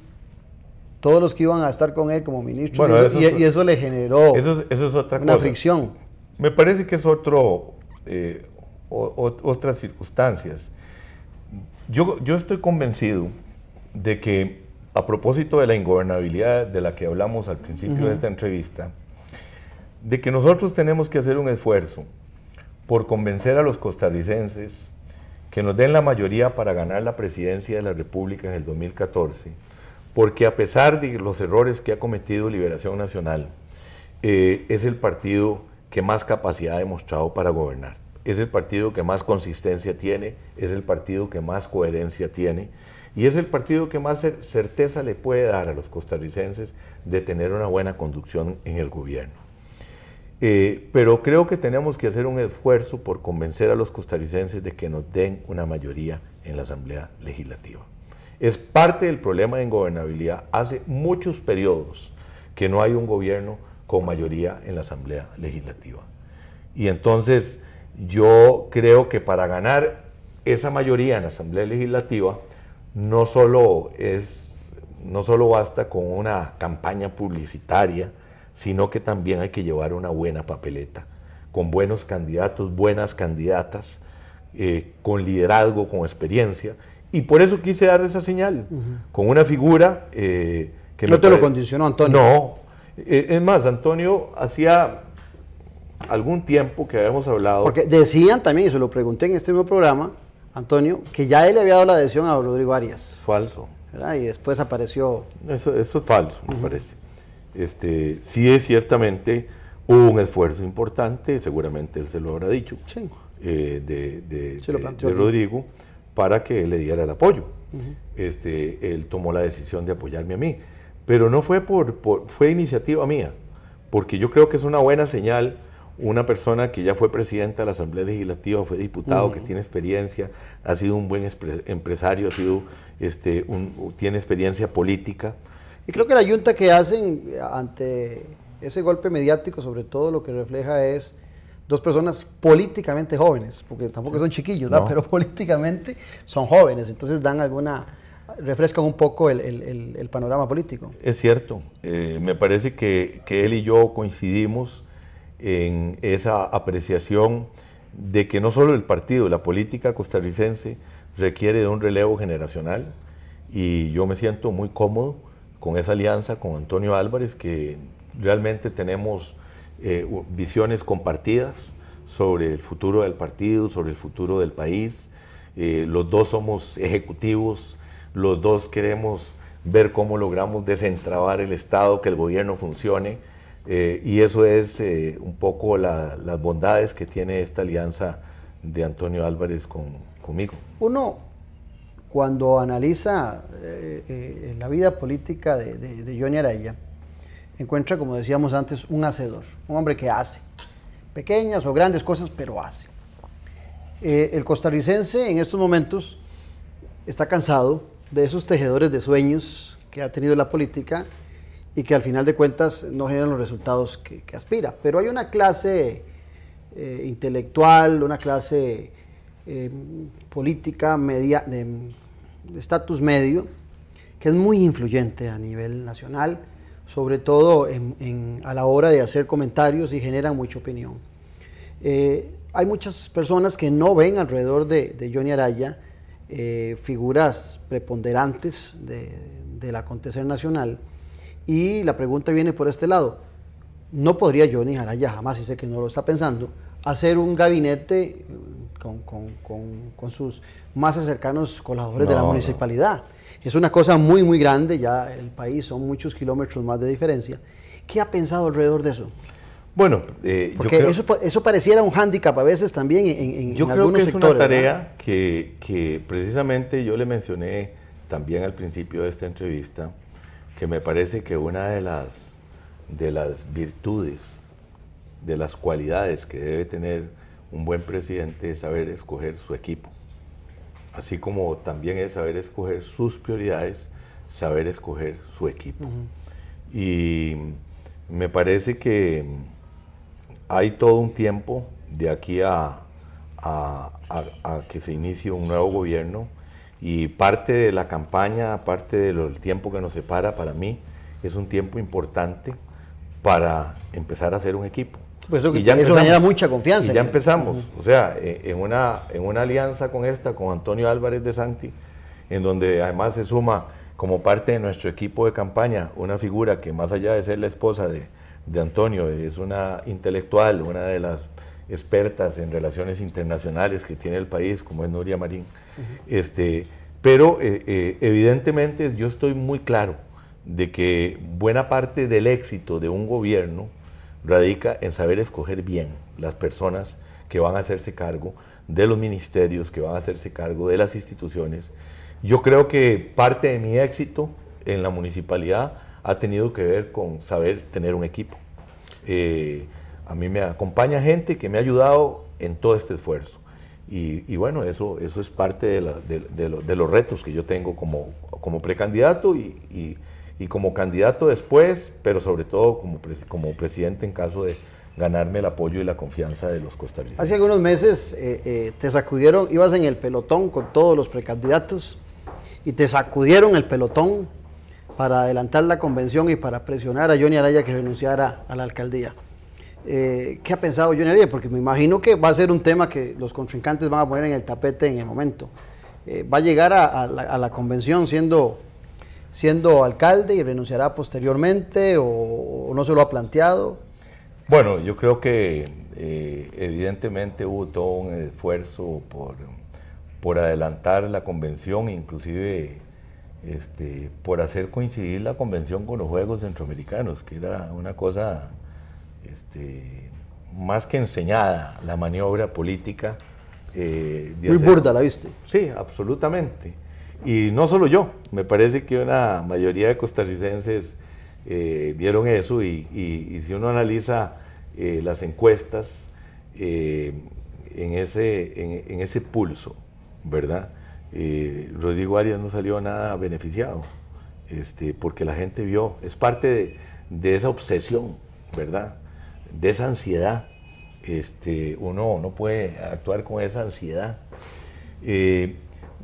todos los que iban a estar con él como ministro y, eso, le generó eso, es otra una fricción. Me parece que es otro, eh, otras circunstancias. Yo, yo estoy convencido de que a propósito de la ingobernabilidad de la que hablamos al principio de esta entrevista, de que nosotros tenemos que hacer un esfuerzo por convencer a los costarricenses que nos den la mayoría para ganar la presidencia de la República en el 2014, porque a pesar de los errores que ha cometido Liberación Nacional, eh, es el partido que más capacidad ha demostrado para gobernar, es el partido que más consistencia tiene, es el partido que más coherencia tiene y es el partido que más certeza le puede dar a los costarricenses de tener una buena conducción en el gobierno. Eh, pero creo que tenemos que hacer un esfuerzo por convencer a los costarricenses de que nos den una mayoría en la Asamblea Legislativa. Es parte del problema de ingobernabilidad. Hace muchos periodos que no hay un gobierno con mayoría en la Asamblea Legislativa. Y entonces yo creo que para ganar esa mayoría en la Asamblea Legislativa, no solo, es, no solo basta con una campaña publicitaria, sino que también hay que llevar una buena papeleta, con buenos candidatos, buenas candidatas, eh, con liderazgo, con experiencia. Y por eso quise dar esa señal, con una figura eh, que... No te lo condicionó Antonio. No, eh, es más, Antonio hacía algún tiempo que habíamos hablado... Porque decían también, y se lo pregunté en este mismo programa, Antonio, que ya él le había dado la adhesión a Rodrigo Arias. Falso. Y después apareció... Eso, es falso, me parece. Este, sí es ciertamente hubo un esfuerzo importante, seguramente él se lo habrá dicho, sí. Eh, de, de, Rodrigo, para que él le diera el apoyo. este, él tomó la decisión de apoyarme a mí, pero no fue por, fue iniciativa mía, porque yo creo que es una buena señal una persona que ya fue presidenta de la Asamblea Legislativa, fue diputado, que tiene experiencia, ha sido un buen empresario, ha sido, este, tiene experiencia política. Y creo que la Junta que hacen eh, ante ese golpe mediático, sobre todo lo que refleja es dos personas políticamente jóvenes, porque tampoco son chiquillos, pero políticamente son jóvenes, entonces dan alguna, refrescan un poco el, panorama político. Es cierto, eh, me parece que él y yo coincidimos en esa apreciación de que no solo el partido, la política costarricense requiere de un relevo generacional y yo me siento muy cómodo con esa alianza con Antonio Álvarez, que realmente tenemos eh, visiones compartidas sobre el futuro del partido, sobre el futuro del país. Eh, los dos somos ejecutivos, los dos queremos ver cómo logramos desentrabar el Estado, que el gobierno funcione eh, y eso es eh, un poco las bondades que tiene esta alianza de Antonio Álvarez conmigo. Uno, cuando analiza eh, la vida política de, de, Johnny Araya, encuentra, como decíamos antes, un hacedor, un hombre que hace, pequeñas o grandes cosas, pero hace. el costarricense en estos momentos está cansado de esos tejedores de sueños que ha tenido la política y que al final de cuentas no generan los resultados que, aspira. Pero hay una clase eh, intelectual, una clase em, política media, de estatus medio, que es muy influyente a nivel nacional, sobre todo a la hora de hacer comentarios y genera mucha opinión. Eh, hay muchas personas que no ven alrededor de, Johnny Araya eh, figuras preponderantes del acontecer nacional, y la pregunta viene por este lado. No podría yo, ni Jaraya jamás, y sé que no lo está pensando, hacer un gabinete mm, con, sus más cercanos colaboradores de la municipalidad. Es una cosa muy, muy grande, ya el país son muchos kilómetros más de diferencia. ¿Qué ha pensado alrededor de eso? Bueno, eh, porque eso, eso, pareciera un hándicap a veces también en, en yo una tarea que, precisamente yo le mencioné también al principio de esta entrevista que me parece que una de las, de las virtudes, de las cualidades que debe tener un buen presidente es saber escoger su equipo, así como también es saber escoger sus prioridades, saber escoger su equipo. Y me parece que hay todo un tiempo de aquí a que se inicie un nuevo gobierno y parte de la campaña, parte del tiempo que nos separa, para mí es un tiempo importante para empezar a hacer un equipo. Pues eso, y ya eso genera mucha confianza. Y ya empezamos, o sea, eh, en una, en una alianza con esta, con Antonio Álvarez de Santi, en donde además se suma como parte de nuestro equipo de campaña una figura que más allá de ser la esposa de, de Antonio, es una intelectual, una de las expertas en relaciones internacionales que tiene el país, como es Nuria Marín este, pero eh, eh, evidentemente yo estoy muy claro de que buena parte del éxito de un gobierno radica en saber escoger bien las personas que van a hacerse cargo de los ministerios, que van a hacerse cargo de las instituciones. Yo creo que parte de mi éxito en la municipalidad ha tenido que ver con saber tener un equipo. Eh, a mí me acompaña gente que me ha ayudado en todo este esfuerzo. Y, bueno, eso, eso es parte de, los retos que yo tengo como, precandidato y, y, como candidato después, pero sobre todo como, como presidente en caso de ganarme el apoyo y la confianza de los costarricenses. Hace algunos meses eh, eh, te sacudieron, ibas en el pelotón con todos los precandidatos y te sacudieron el pelotón para adelantar la convención y para presionar a Johnny Araya que renunciara a la alcaldía. Eh, ¿Qué ha pensado Johnny Porque me imagino que va a ser un tema que los contrincantes van a poner en el tapete en el momento. Eh, va a llegar a, la, convención siendo, siendo alcalde y renunciará posteriormente o, no se lo ha planteado. Bueno, yo creo que eh, evidentemente hubo todo un esfuerzo por, adelantar la convención, inclusive este, por hacer coincidir la convención con los Juegos Centroamericanos, que era una cosa este, más que enseñada la maniobra política. Eh, Muy burda, ¿la viste? Sí, absolutamente. Y no solo yo, me parece que una mayoría de costarricenses eh, vieron eso y, si uno analiza eh, las encuestas en, ese, en, ese pulso, ¿verdad? Rodrigo Arias no salió nada beneficiado, este, porque la gente vio, es parte de esa obsesión, ¿verdad? de esa ansiedad. Este, uno no puede actuar con esa ansiedad. Eh,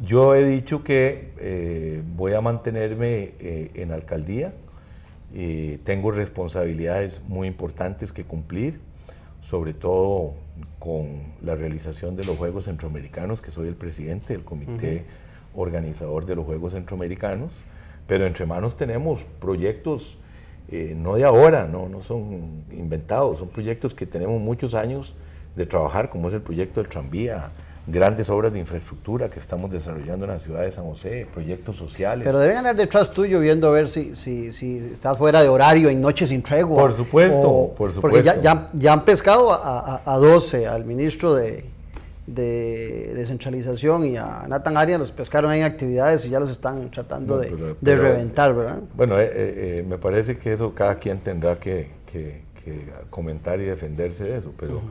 yo he dicho que eh, voy a mantenerme eh, en alcaldía. tengo responsabilidades muy importantes que cumplir, sobre todo con la realización de los Juegos Centroamericanos, que soy el presidente del comité organizador de los Juegos Centroamericanos. Pero entre manos tenemos proyectos eh, no de ahora, no, no son inventados, son proyectos que tenemos muchos años de trabajar, como es el proyecto del tranvía, grandes obras de infraestructura que estamos desarrollando en la ciudad de San José, proyectos sociales. Pero deben andar detrás tuyo viendo a ver si, si, si estás fuera de horario en noches sin Tregua. Por supuesto, por supuesto. Porque ya, ya, han pescado a, a, a 12 al ministro de, de descentralización y a Nathan Arias los pescaron en actividades y ya los están tratando de, reventar, ¿verdad? Bueno, eh, eh, eh, me parece que eso cada quien tendrá que, comentar y defenderse de eso, pero...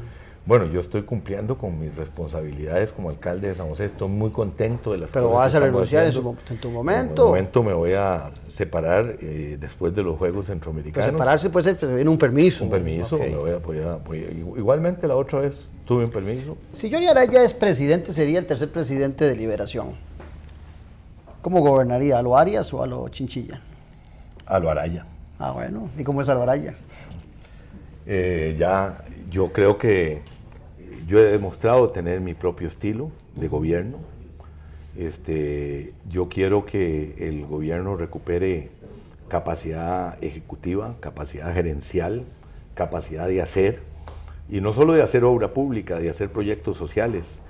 Bueno, yo estoy cumpliendo con mis responsabilidades como alcalde de San José, estoy muy contento de las Pero vas a renunciar en, en, tu momento. En un momento me voy a separar eh, después de los Juegos pues Centroamericanos. separarse puede ser en un permiso. Un permiso, me voy a, igualmente la otra vez tuve un permiso. Si Johnny Araya es presidente, sería el tercer presidente de Liberación. ¿Cómo gobernaría? ¿A lo Arias o a lo Chinchilla? A lo Araya. Ah, bueno. ¿Y cómo es a Araya? Eh, ya, yo creo que yo he demostrado tener mi propio estilo de gobierno. Este, yo quiero que el gobierno recupere capacidad ejecutiva, capacidad gerencial, capacidad de hacer, y no solo de hacer obra pública, de hacer proyectos sociales,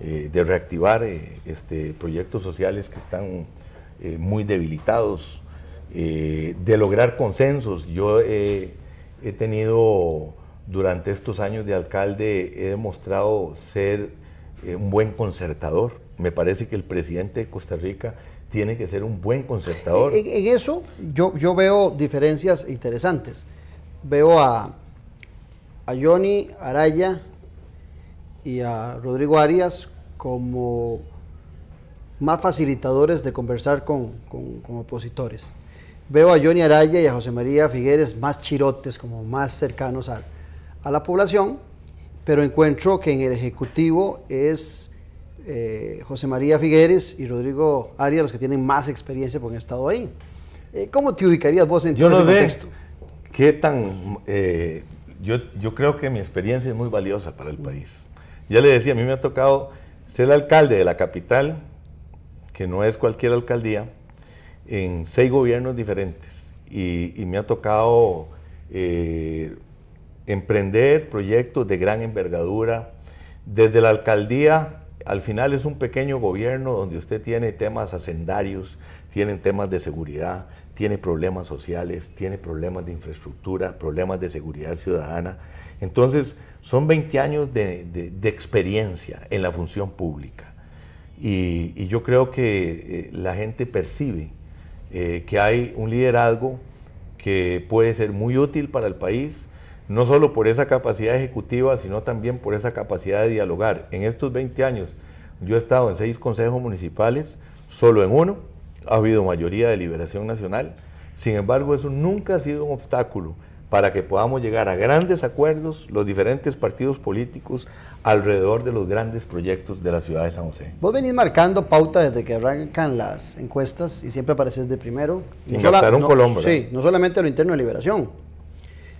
eh, de reactivar eh, este, proyectos sociales que están eh, muy debilitados, de lograr consensos. Yo he tenido durante estos años de alcalde he demostrado ser eh, un buen concertador. Me parece que el presidente de Costa Rica tiene que ser un buen concertador. En, eso yo, yo veo diferencias interesantes. Veo a, a Johnny Araya y a Rodrigo Arias como más facilitadores de conversar con, opositores. Veo a Johnny Araya y a José María Figueres más chirotes, como más cercanos a, a la población, pero encuentro que en el Ejecutivo es eh, José María Figueres y Rodrigo Arias los que tienen más experiencia porque han estado ahí. Eh, ¿Cómo te ubicarías vos en este no contexto? ¿Qué tan...? Eh, yo, yo creo que mi experiencia es muy valiosa para el país. Ya le decía, a mí me ha tocado ser alcalde de la capital, que no es cualquier alcaldía, en seis gobiernos diferentes. Y, me ha tocado emprender proyectos de gran envergadura. Desde la alcaldía, al final es un pequeño gobierno donde usted tiene temas hacendarios, tiene temas de seguridad, tiene problemas sociales, tiene problemas de infraestructura, problemas de seguridad ciudadana. Entonces, son 20 años de, experiencia en la función pública. Y, yo creo que eh, la gente percibe eh, que hay un liderazgo que puede ser muy útil para el país, no solo por esa capacidad ejecutiva, sino también por esa capacidad de dialogar. En estos 20 años yo he estado en seis consejos municipales, solo en uno ha habido mayoría de liberación nacional, sin embargo eso nunca ha sido un obstáculo para que podamos llegar a grandes acuerdos los diferentes partidos políticos alrededor de los grandes proyectos de la ciudad de San José. Vos venís marcando pauta desde que arrancan las encuestas y siempre apareces de primero. Sin Sí, no solamente lo interno de liberación,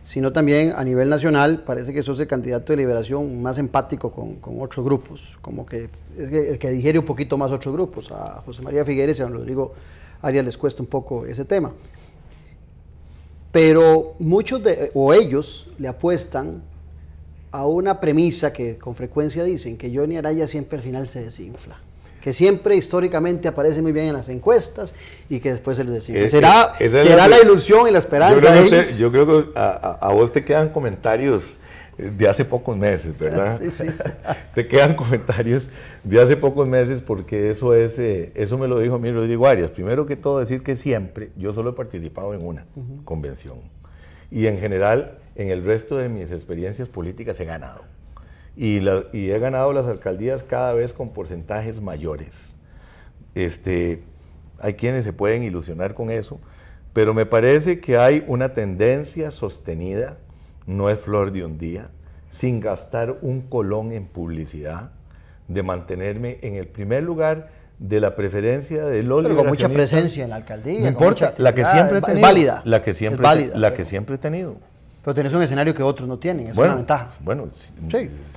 sino también a nivel nacional parece que es el candidato de liberación más empático con, con otros grupos, como que es el que digiere un poquito más otros grupos. A José María Figueres y a don Rodrigo Arias les cuesta un poco ese tema. Pero muchos de, o ellos le apuestan a una premisa que con frecuencia dicen, que Johnny Araya siempre al final se desinfla que siempre históricamente aparece muy bien en las encuestas y que después se les decide. será la, ilusión y la esperanza. Yo creo que, a, vos te quedan comentarios de hace pocos meses, ¿verdad? Sí, sí, te quedan comentarios de hace pocos meses porque eso es, eh, eso me lo dijo a mí Rodrigo Arias. Primero que todo decir que siempre, yo solo he participado en una convención y en general en el resto de mis experiencias políticas he ganado y, he ganado las alcaldías cada vez con porcentajes mayores. Este, hay quienes se pueden ilusionar con eso, pero me parece que hay una tendencia sostenida, no es flor de un día, sin gastar un colón en publicidad, de mantenerme en el primer lugar de la preferencia del los Pero con mucha presencia en la alcaldía. en la que siempre he tenido. La que siempre, válida, la que siempre he tenido. Pero tenés un escenario que otros no tienen, es una ventaja. Bueno,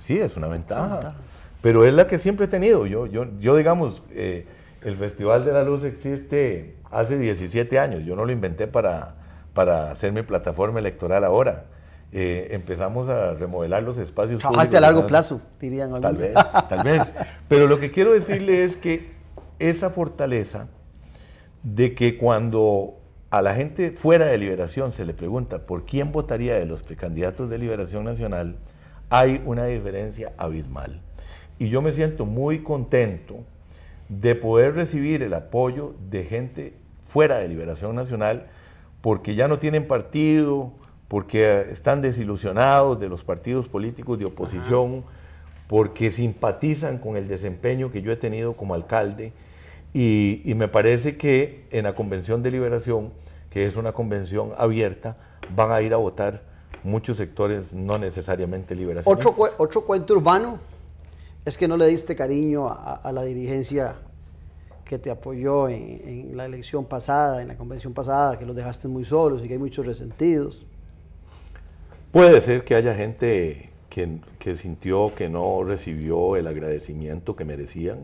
sí, es, una ventaja, Pero es la que siempre he tenido. Yo, yo, yo digamos, eh, el Festival de la Luz existe hace 17 años. Yo no lo inventé para, para hacer mi plataforma electoral ahora. Eh, empezamos a remodelar los espacios. Trabajaste a largo plazo, dirían algunos. Tal vez, tal vez. Pero lo que quiero decirle es que esa fortaleza de que cuando a la gente fuera de Liberación se le pregunta por quién votaría de los precandidatos de Liberación Nacional, hay una diferencia abismal. Y yo me siento muy contento de poder recibir el apoyo de gente fuera de Liberación Nacional, porque ya no tienen partido, porque están desilusionados de los partidos políticos de oposición, porque simpatizan con el desempeño que yo he tenido como alcalde y, me parece que en la Convención de Liberación, que es una convención abierta, van a ir a votar muchos sectores, no necesariamente liberación. Otro, cuento urbano es que no le diste cariño a, la dirigencia que te apoyó en, la elección pasada, en la convención pasada, que los dejaste muy solos y que hay muchos resentidos. Puede ser que haya gente que, que sintió que no recibió el agradecimiento que merecían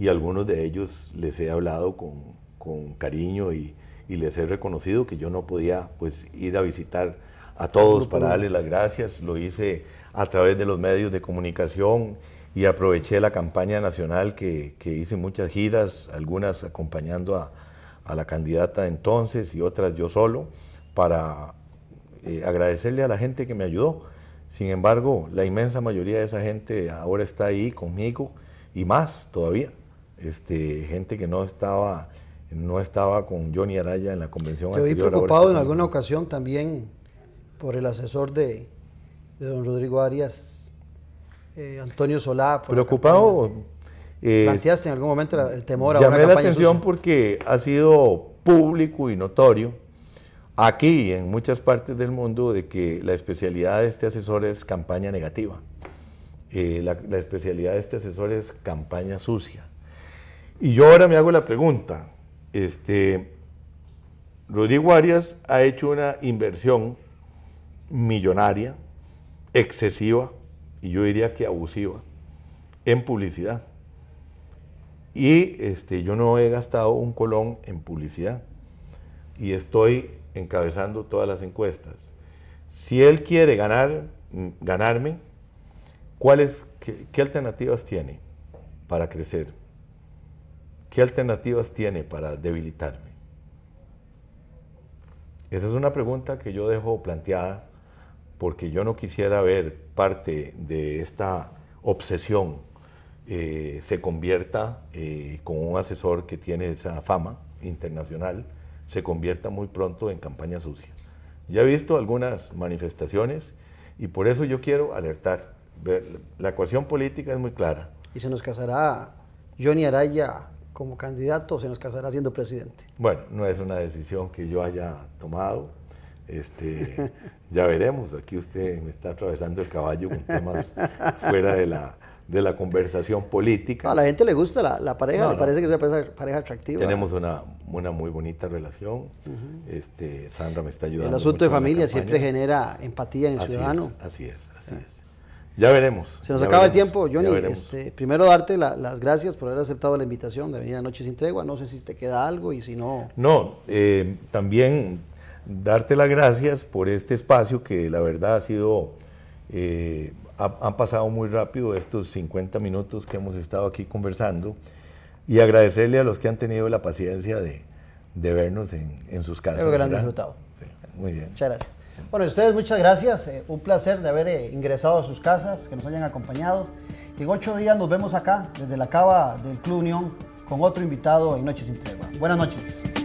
y algunos de ellos les he hablado con, cariño y, les he reconocido que yo no podía pues ir a visitar a todos para darles las gracias. Lo hice a través de los medios de comunicación y aproveché la campaña nacional que, hice muchas giras, algunas acompañando a, la candidata entonces y otras yo solo, para eh, agradecerle a la gente que me ayudó. Sin embargo, la inmensa mayoría de esa gente ahora está ahí conmigo y más todavía. Este, gente que no estaba, no estaba con Johnny Araya en la convención. Te vi preocupado en alguna ocasión también por el asesor de, don Rodrigo Arias, eh, Antonio Solá. Preocupado. ¿Planteaste en algún momento el temor a una campaña la atención porque ha sido público y notorio aquí en muchas partes del mundo de que la especialidad de este asesor es campaña negativa. Eh, la, especialidad de este asesor es campaña sucia. Y yo ahora me hago la pregunta, este, Rodrigo Arias ha hecho una inversión millonaria, excesiva, y yo diría que abusiva, en publicidad. Y este, yo no he gastado un colón en publicidad. Y estoy encabezando todas las encuestas. Si él quiere ganar, mm, ganarme, qué alternativas tiene para crecer? ¿Qué alternativas tiene para debilitarme? Esa es una pregunta que yo dejo planteada porque yo no quisiera ver parte de esta obsesión eh, se convierta eh, con un asesor que tiene esa fama internacional, se convierta muy pronto en campaña sucia. Ya he visto algunas manifestaciones y por eso yo quiero alertar. La ecuación política es muy clara. Y se nos casará Johnny Araya como candidato o se nos casará siendo presidente? Bueno, no es una decisión que yo haya tomado. Este, ya veremos. Aquí usted me está atravesando el caballo con temas fuera de la, de la conversación política. a la gente le gusta la, pareja, le parece que es una pareja atractiva. Tenemos una, muy bonita relación. este, Sandra me está ayudando. El asunto de familia siempre genera empatía en el ciudadano. así es, así ah. es. Ya veremos. Se nos acaba el tiempo, Johnny. Este, primero darte las gracias por haber aceptado la invitación de venir a Noche sin Tregua. No sé si te queda algo y si no... No, eh, también darte las gracias por este espacio que la verdad ha sido... Eh, han pasado muy rápido estos 50 minutos que hemos estado aquí conversando y agradecerle a los que han tenido la paciencia de, vernos en, sus casas. Creo que lo han disfrutado. muy bien. Muchas gracias. Bueno, ustedes muchas gracias. Eh, un placer de haber eh, ingresado a sus casas, que nos hayan acompañado. En ocho días nos vemos acá, desde la cava del Club Unión, con otro invitado en Noches sin Tregua. Buenas noches.